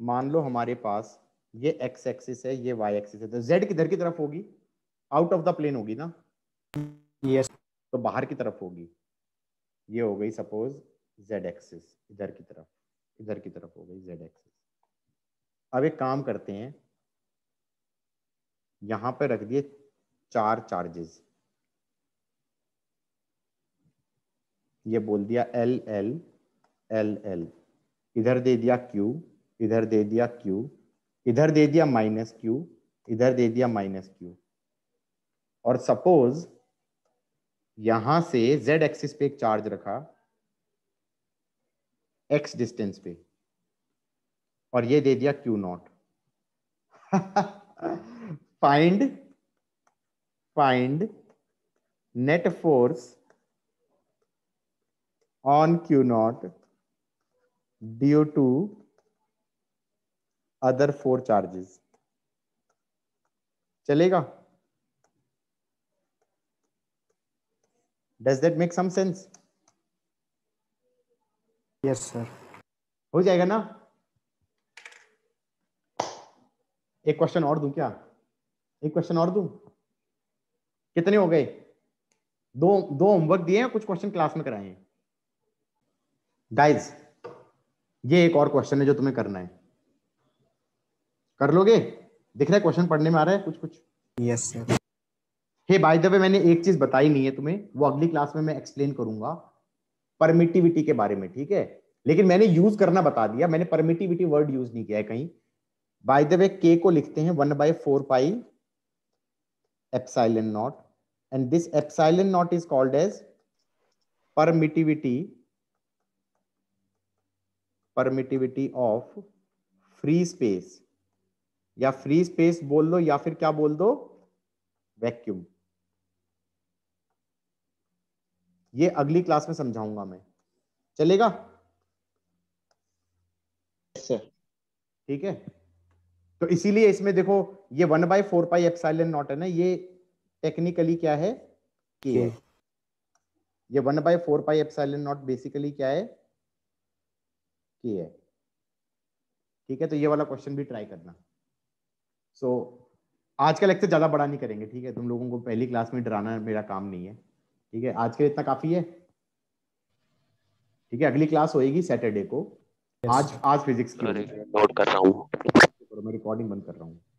मान लो हमारे पास ये एक्स एक्सिस है ये वाई एक्सिस है तो जेड किधर की तरफ होगी आउट ऑफ द प्लेन होगी ना यस yes. तो बाहर की तरफ होगी ये हो गई सपोज जेड एक्सिस इधर की तरफ इधर की तरफ हो गई जेड एक्सिस अब एक काम करते हैं यहां पर रख दिए चार चार्जेस ये बोल दिया एल एल एल एल इधर दे दिया क्यू इधर दे दिया क्यू इधर दे दिया माइनस क्यू इधर दे दिया माइनस क्यू और सपोज यहां से जेड एक्सिस पे एक चार्ज रखा एक्स डिस्टेंस पे और ये दे दिया Q not find find net force on Q not due to other four charges चलेगा does that make some sense yes sir हो जाएगा ना एक क्वेश्चन और दूं क्या एक क्वेश्चन और दूं कितने हो गए दो दो होमवर्क दिए हैं कुछ क्वेश्चन क्लास में कराए हैं गाइज ये एक और क्वेश्चन है जो तुम्हें करना है कर लोगे दिख रहा है क्वेश्चन पढ़ने में आ रहा है कुछ कुछ yes sir hey by the way मैंने एक चीज बताई नहीं है तुम्हें वो अगली क्लास में मैं एक्सप्लेन करूंगा परमिटिविटी के बारे में ठीक है लेकिन मैंने यूज करना बता दिया मैंने परमिटिविटी वर्ड यूज नहीं किया है कहीं बाय द वे के को लिखते हैं one by four pi epsilon not and this epsilon not is called as permittivity permittivity of free space या फ्री स्पेस बोल दो या फिर क्या बोल दो वैक्यूम ये अगली क्लास में समझाऊंगा मैं चलेगा ठीक है तो इसीलिए इसमें देखो ये one by four pi epsilon not है ना ये टेक्निकली क्या है के है ये one by four pi epsilon not basically क्या है के है ठीक है तो ये वाला क्वेश्चन भी ट्राई करना सो so, आज का लेक्चर ज्यादा बड़ा नहीं करेंगे ठीक है तुम लोगों को पहली क्लास में डराना मेरा काम नहीं है ठीक है आज के इतना काफी है ठीक है अगली क्लास होएगी सैटरडे को yes. आज आज फिजिक्स की नोट कर रहा हूँ मैं रिकॉर्डिंग बंद कर रहा हूँ